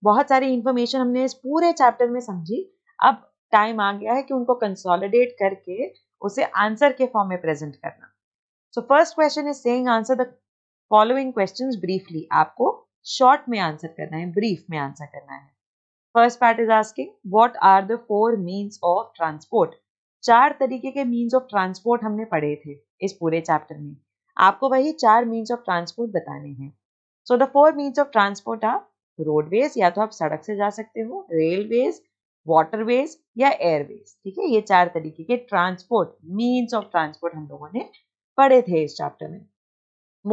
बहुत सारी इंफॉर्मेशन हमने इस पूरे चैप्टर में समझी अब टाइम आ गया है कि उनको कंसोलिडेट करके उसे आंसर के फॉर्म में प्रेजेंट करना so first question is saying answer the following questions briefly आपको शॉर्ट में आंसर करना है ब्रीफ में आंसर करना है first part is asking what are the four means of transport चार तरीके के मीन्स ऑफ ट्रांसपोर्ट हमने पढ़े थे इस पूरे चैप्टर में आपको वही चार मीन्स ऑफ ट्रांसपोर्ट बताने हैं so the four means of transport are roadways या तो आप सड़क से जा सकते हो रेलवेज वाटरवेज या एयरवेज ठीक है ये चार तरीके के ट्रांसपोर्ट मीन्स ऑफ ट्रांसपोर्ट हम लोगों ने पढ़े थे इस चैप्टर में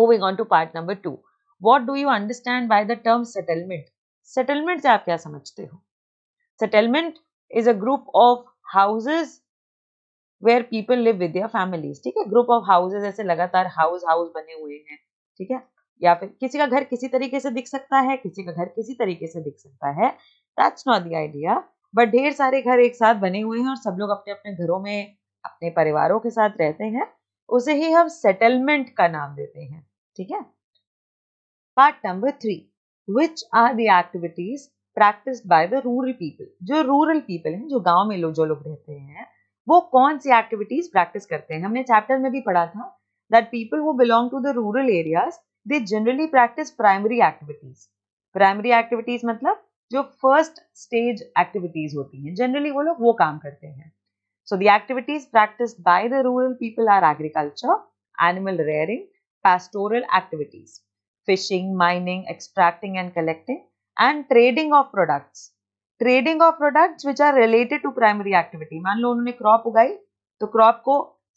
moving on to part number two what do you understand by the term settlement settlement से आप क्या समझते हो settlement is a group of houses where people live with your families ठीक है ग्रुप ऑफ हाउसेज ऐसे लगातार हाउस हाउस बने हुए हैं ठीक है या फिर किसी का घर किसी तरीके से दिख सकता है किसी का घर किसी तरीके से दिख सकता है that's not the idea but ढेर सारे घर एक साथ बने हुए हैं और सब लोग अपने अपने घरों में अपने परिवारों के साथ रहते हैं उसे ही हम सेटलमेंट का नाम देते हैं ठीक है part number three which are the activities practice by the rural people जो रूरल पीपल हैं जो गांव में लोग जो लोग रहते हैं वो कौन सी एक्टिविटीज प्रैक्टिस करते हैं हमने चैप्टर में भी पढ़ा था that people who belong to the rural areas they generally practice primary activities primary activities मतलब जो फर्स्ट स्टेज एक्टिविटीज होती हैं जनरली वो लोग वो काम करते हैं so the activities practice by the rural people are agriculture animal rearing pastoral activities fishing, mining, extracting and collecting, and trading of products. Trading of products which are related to primary activity मान लो उन्होंने crop उगाई तो crop को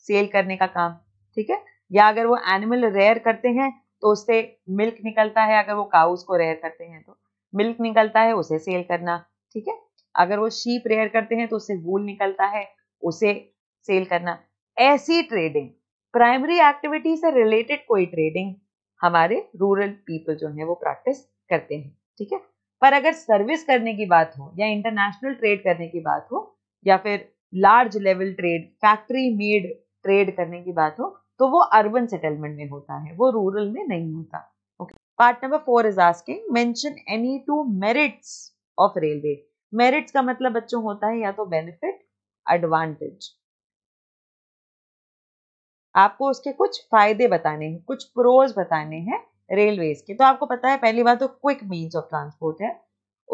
cell करने का काम ठीक है या अगर वो एनिमल रेयर करते हैं तो उससे मिल्क निकलता है अगर वो काउस को रेयर करते हैं तो मिल्क निकलता है उसे सेल करना ठीक है अगर वो शीप रेयर करते हैं तो उससे वूल निकलता है उसे सेल करना ऐसी ट्रेडिंग प्राइमरी एक्टिविटी से रिलेटेड कोई ट्रेडिंग हमारे रूरल पीपल जो हैं वो प्रैक्टिस करते हैं ठीक है पर अगर सर्विस करने की बात हो या इंटरनेशनल ट्रेड करने की बात हो या फिर large level trade factory made trade करने की बात हो तो वो अर्बन सेटलमेंट में होता है वो रूरल में नहीं होता okay part number four is asking mention any two merits of railway merits का मतलब बच्चों होता है या तो बेनिफिट एडवांटेज आपको उसके कुछ फायदे बताने हैं कुछ प्रोज बताने हैं रेलवेज के तो आपको पता है पहली बात तो क्विक मीन्स ऑफ ट्रांसपोर्ट है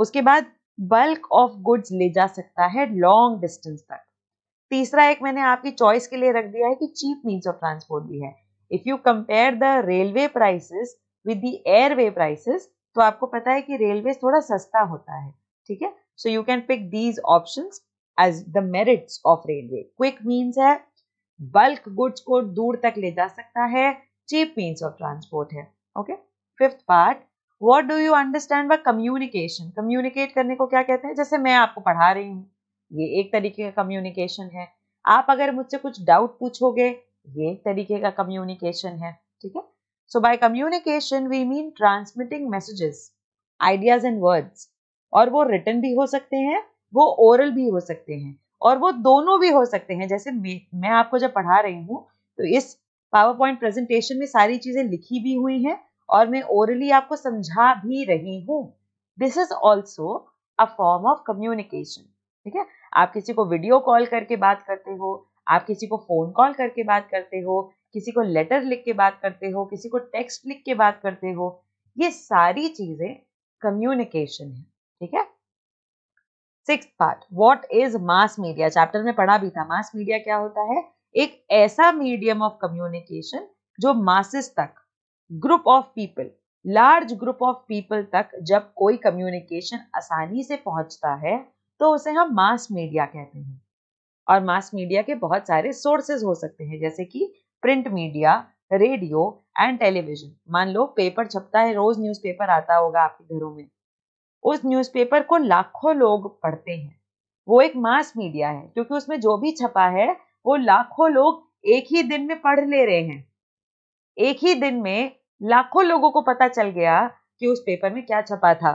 उसके बाद बल्क ऑफ गुड्स ले जा सकता है लॉन्ग डिस्टेंस तक तीसरा एक मैंने आपकी चॉइस के लिए रख दिया है कि चीप मीन्स ऑफ ट्रांसपोर्ट भी है if you compare the railway prices with the airway prices तो आपको पता है कि रेलवे थोड़ा सस्ता होता है ठीक है so you can pick these option as the merits of railway quick means है बल्क गुड्स को दूर तक ले जा सकता है चीप मीन्स ऑफ ट्रांसपोर्ट है okay fifth part what do you understand by communication communicate करने को क्या कहते हैं जैसे मैं आपको पढ़ा रही हूँ ये एक तरीके का कम्युनिकेशन है आप अगर मुझसे कुछ डाउट पूछोगे ये एक तरीके का कम्युनिकेशन है ठीक है so by communication we mean transmitting messages ideas and words और वो रिटर्न भी हो सकते हैं वो ओरल भी हो सकते हैं और वो दोनों भी हो सकते हैं जैसे मैं आपको जब पढ़ा रही हूँ तो इस पावर पॉइंट प्रेजेंटेशन में सारी चीजें लिखी भी हुई हैं और मैं ओरली आपको समझा भी रही हूँ this is also a form of communication ठीक है आप किसी को वीडियो कॉल करके बात करते हो आप किसी को फोन कॉल करके बात करते हो किसी को लेटर लिख के बात करते हो किसी को टेक्स्ट लिख के बात करते हो ये सारी चीजें कम्युनिकेशन है ठीक है six part what is mass media chapter में पढ़ा भी था मास मीडिया क्या होता है एक ऐसा मीडियम ऑफ कम्युनिकेशन जो मासिस तक group of people large group of people तक जब कोई कम्युनिकेशन आसानी से पहुंचता है तो उसे हम मास मीडिया कहते हैं और मास मीडिया के बहुत सारे सोर्सेज हो सकते हैं जैसे कि print media radio and television मान लो पेपर छपता है रोज न्यूज़पेपर आता होगा आपके घरों में उस न्यूज़पेपर को लाखों लोग पढ़ते हैं वो एक मास मीडिया है क्योंकि उसमें जो भी छपा है वो लाखों लोग एक ही दिन में पढ़ ले रहे हैं एक ही दिन में लाखों लोगों को पता चल गया कि उस पेपर में क्या छपा था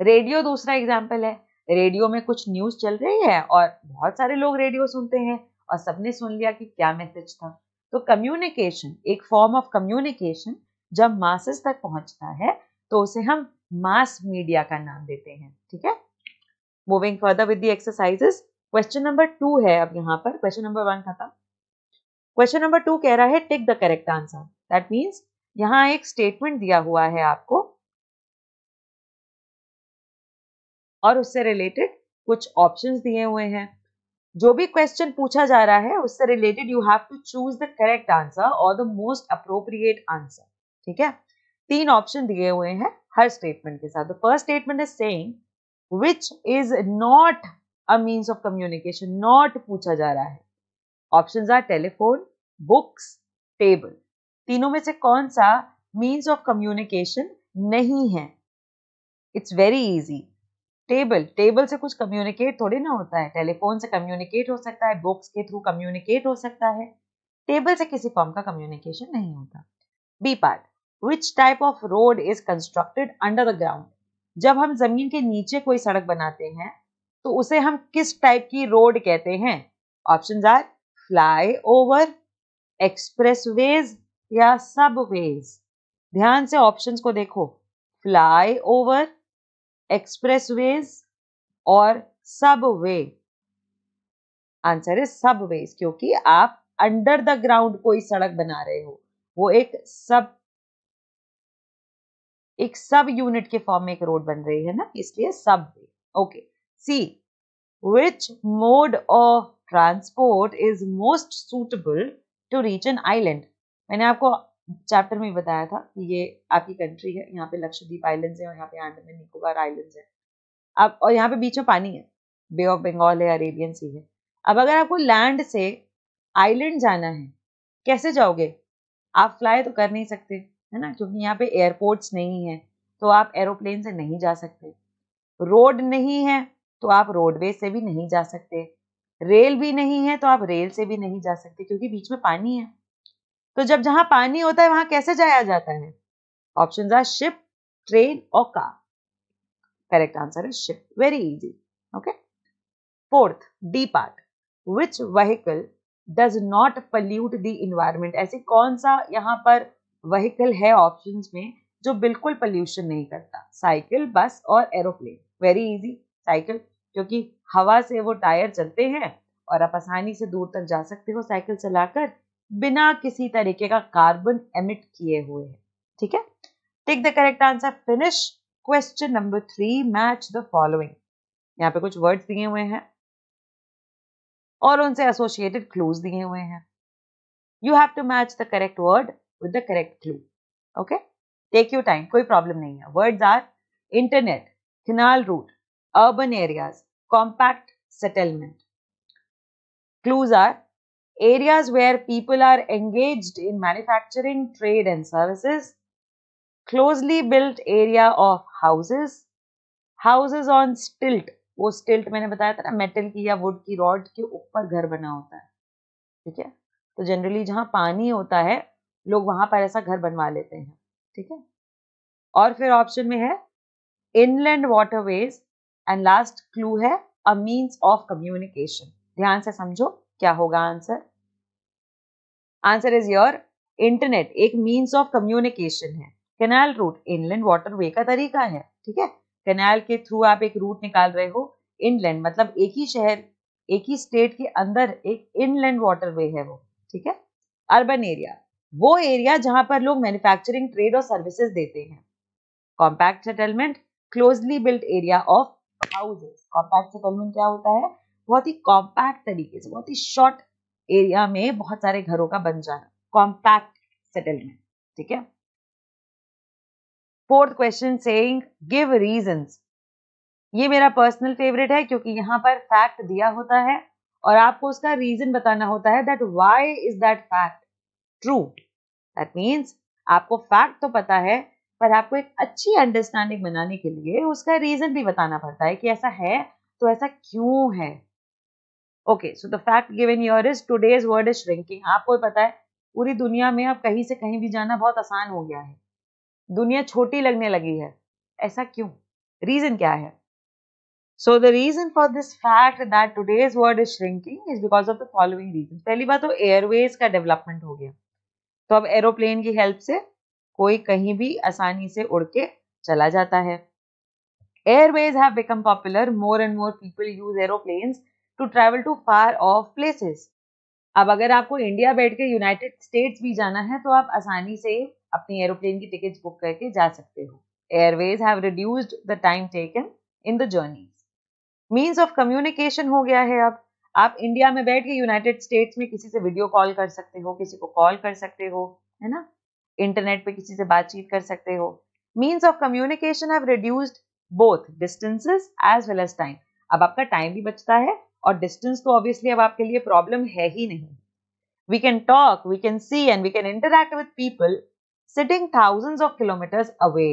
रेडियो दूसरा एग्जाम्पल है रेडियो में कुछ न्यूज चल रही है और बहुत सारे लोग रेडियो सुनते हैं और सबने सुन लिया कि क्या मैसेज था तो कम्युनिकेशन एक फॉर्म ऑफ कम्युनिकेशन जब मासेस तक पहुंचता है तो उसे हम मास मीडिया का नाम देते हैं ठीक है moving further with the exercises question number two है अब यहाँ पर क्वेश्चन नंबर वन खत्म क्वेश्चन नंबर टू कह रहा है take the correct answer that means यहाँ एक स्टेटमेंट दिया हुआ है आपको और उससे रिलेटेड कुछ ऑप्शंस दिए हुए हैं जो भी क्वेश्चन पूछा जा रहा है उससे related you have to choose the correct answer और द मोस्ट अप्रोप्रिएट आंसर ठीक है तीन ऑप्शन दिए हुए हैं हर स्टेटमेंट के साथ first statement is saying which is not a means of communication not पूछा जा रहा है options are telephone books table तीनों में से कौन सा मीन्स ऑफ कम्युनिकेशन नहीं है it's very easy table table से कुछ कम्युनिकेट थोड़ी ना होता है टेलीफोन से कम्युनिकेट हो सकता है बुक्स के थ्रू कम्युनिकेट हो सकता है टेबल से किसी फॉर्म का कम्युनिकेशन नहीं होता B part which type of road is constructed under the ground जब हम जमीन के नीचे कोई सड़क बनाते हैं तो उसे हम किस टाइप की रोड कहते हैं option are flyover expressways या सब वेज ध्यान से ऑप्शंस को देखो फ्लाई ओवर एक्सप्रेस वेज और सब वे आंसर है सब वेज क्योंकि आप अंडर द ग्राउंड कोई सड़क बना रहे हो वो एक सब एक सब यूनिट के फॉर्म में एक रोड बन रही है ना इसलिए सब okay C which mode of transport is most suitable to reach an island मैंने आपको चैप्टर में बताया था कि ये आपकी कंट्री है यहाँ पे लक्षद्वीप आइलैंड्स हैं और यहाँ पे अंडमान निकोबार आइलैंड्स हैं अब और यहाँ पे बीच में पानी है बे ऑफ बंगाल है अरेबियन सी है अब अगर आपको लैंड से आइलैंड जाना है कैसे जाओगे आप फ्लाई तो कर नहीं सकते है ना क्योंकि यहाँ पे एयरपोर्ट्स तो नहीं है तो आप एरोप्लेन से नहीं जा सकते रोड नहीं है तो आप रोडवे से भी नहीं जा सकते रेल भी नहीं है तो आप रेल से भी नहीं जा सकते क्योंकि बीच में पानी है तो जब जहां पानी होता है वहां कैसे जाया जाता है ऑप्शन आर शिप ट्रेन और car correct answer is ship very easy okay fourth D part which vehicle does not pollute the environment ऐसे कौन सा यहां पर वहीकल है ऑप्शंस में जो बिल्कुल पॉल्यूशन नहीं करता साइकिल बस और एरोप्लेन वेरी इजी साइकिल क्योंकि हवा से वो टायर चलते हैं और आप आसानी से दूर तक जा सकते हो साइकिल चलाकर बिना किसी तरीके का कार्बन एमिट किए हुए है ठीक है take the correct answer finish question number three match the following यहाँ पे कुछ वर्ड्स दिए हुए हैं और उनसे एसोसिएटेड क्लूज दिए हुए हैं you have to match the correct word with the correct clue. Okay? Take your time, कोई problem नहीं है. Words are internet, canal route, urban areas, compact settlement. Clues are areas where people are engaged in manufacturing, trade and services, closely built area of houses, houses on stilt, वो स्टिल्ट मैंने बताया था ना metal की या वुड की rod के ऊपर घर बना होता है ठीक है तो जनरली जहाँ पानी होता है लोग वहां पर ऐसा घर बनवा लेते हैं ठीक है और फिर ऑप्शन में है inland waterways and last clue है अ मीन्स ऑफ कम्युनिकेशन ध्यान से समझो क्या होगा answer answer is your internet एक मीन्स ऑफ कम्युनिकेशन है कैनाल रूट इनलैंड वाटरवे का तरीका है ठीक है कैनाल के थ्रू आप एक रूट निकाल रहे हो इनलैंड मतलब एक ही शहर एक ही स्टेट के अंदर एक इनलैंड वाटरवे है वो ठीक है अर्बन एरिया वो एरिया जहां पर लोग मैन्युफैक्चरिंग ट्रेड और सर्विसेज देते हैं compact settlement closely built area of houses compact settlement क्या होता है बहुत ही कॉम्पैक्ट तरीके से बहुत ही शॉर्ट एरिया में बहुत सारे घरों का बन जाना कॉम्पैक्ट सेटलमेंट ठीक है fourth question saying give reasons ये मेरा पर्सनल फेवरेट है क्योंकि यहां पर फैक्ट दिया होता है और आपको उसका रीजन बताना होता है that why is that fact true that means आपको फैक्ट तो पता है पर आपको एक अच्छी अंडरस्टैंडिंग बनाने के लिए उसका रीजन भी बताना पड़ता है कि ऐसा है तो ऐसा क्यों है okay so the fact given your is today's world is shrinking आपको पता है पूरी दुनिया में अब कहीं से कहीं भी जाना बहुत आसान हो गया है दुनिया छोटी लगने लगी है ऐसा क्यों रीजन क्या है so the reason for this fact that today's world is shrinking is because of the following reason पहली बात तो एयरवेज का डेवलपमेंट हो गया तो अब एरोप्लेन की हेल्प से कोई कहीं भी आसानी से उड़ के चला जाता है airways have become popular more and more people use aeroplane to travel to far off places अब अगर आपको इंडिया बैठ के यूनाइटेड स्टेट्स भी जाना है तो आप आसानी से अपनी एरोप्लेन की टिकट बुक करके जा सकते हो airways have reduced the time taken in the journeys means of communication हो गया है अब आप इंडिया में बैठ के यूनाइटेड स्टेट्स में किसी से वीडियो कॉल कर सकते हो किसी को कॉल कर सकते हो है ना इंटरनेट पे किसी से बातचीत कर सकते हो means of communication have reduced both distances as well as time अब आपका टाइम भी बचता है और डिस्टेंस तो ऑब्वियसली अब आपके लिए प्रॉब्लम है ही नहीं we can talk we can see and we can interact with people sitting thousands of kilometres away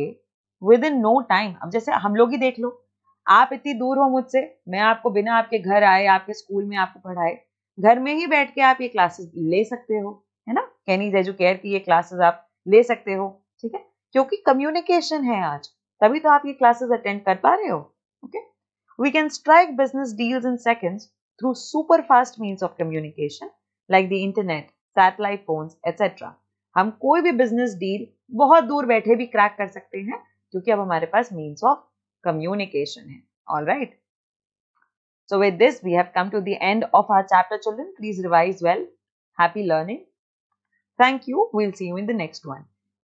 within no time अब जैसे हम लोग ही देख लो आप इतनी दूर हो मुझसे मैं आपको बिना आपके घर आए आपके स्कूल में आपको पढ़ाए घर में ही बैठ के आप ये क्लासेस ले सकते हो है ना कैनीज केयर की ये क्लासेस आप ले सकते हो ठीक है क्योंकि कम्युनिकेशन है आज तभी तो आप ये क्लासेस अटेंड कर पा रहे हो okay we can strike business deals in seconds through super fast means of communication like the internet satellite phone etcetera हम कोई भी बिजनेस डील बहुत दूर बैठे भी क्रैक कर सकते हैं क्योंकि अब हमारे पास मीन्स ऑफ communication है all right so with this we have come to the end of our chapter children please revise well happy learning thank you we'll see you in the next one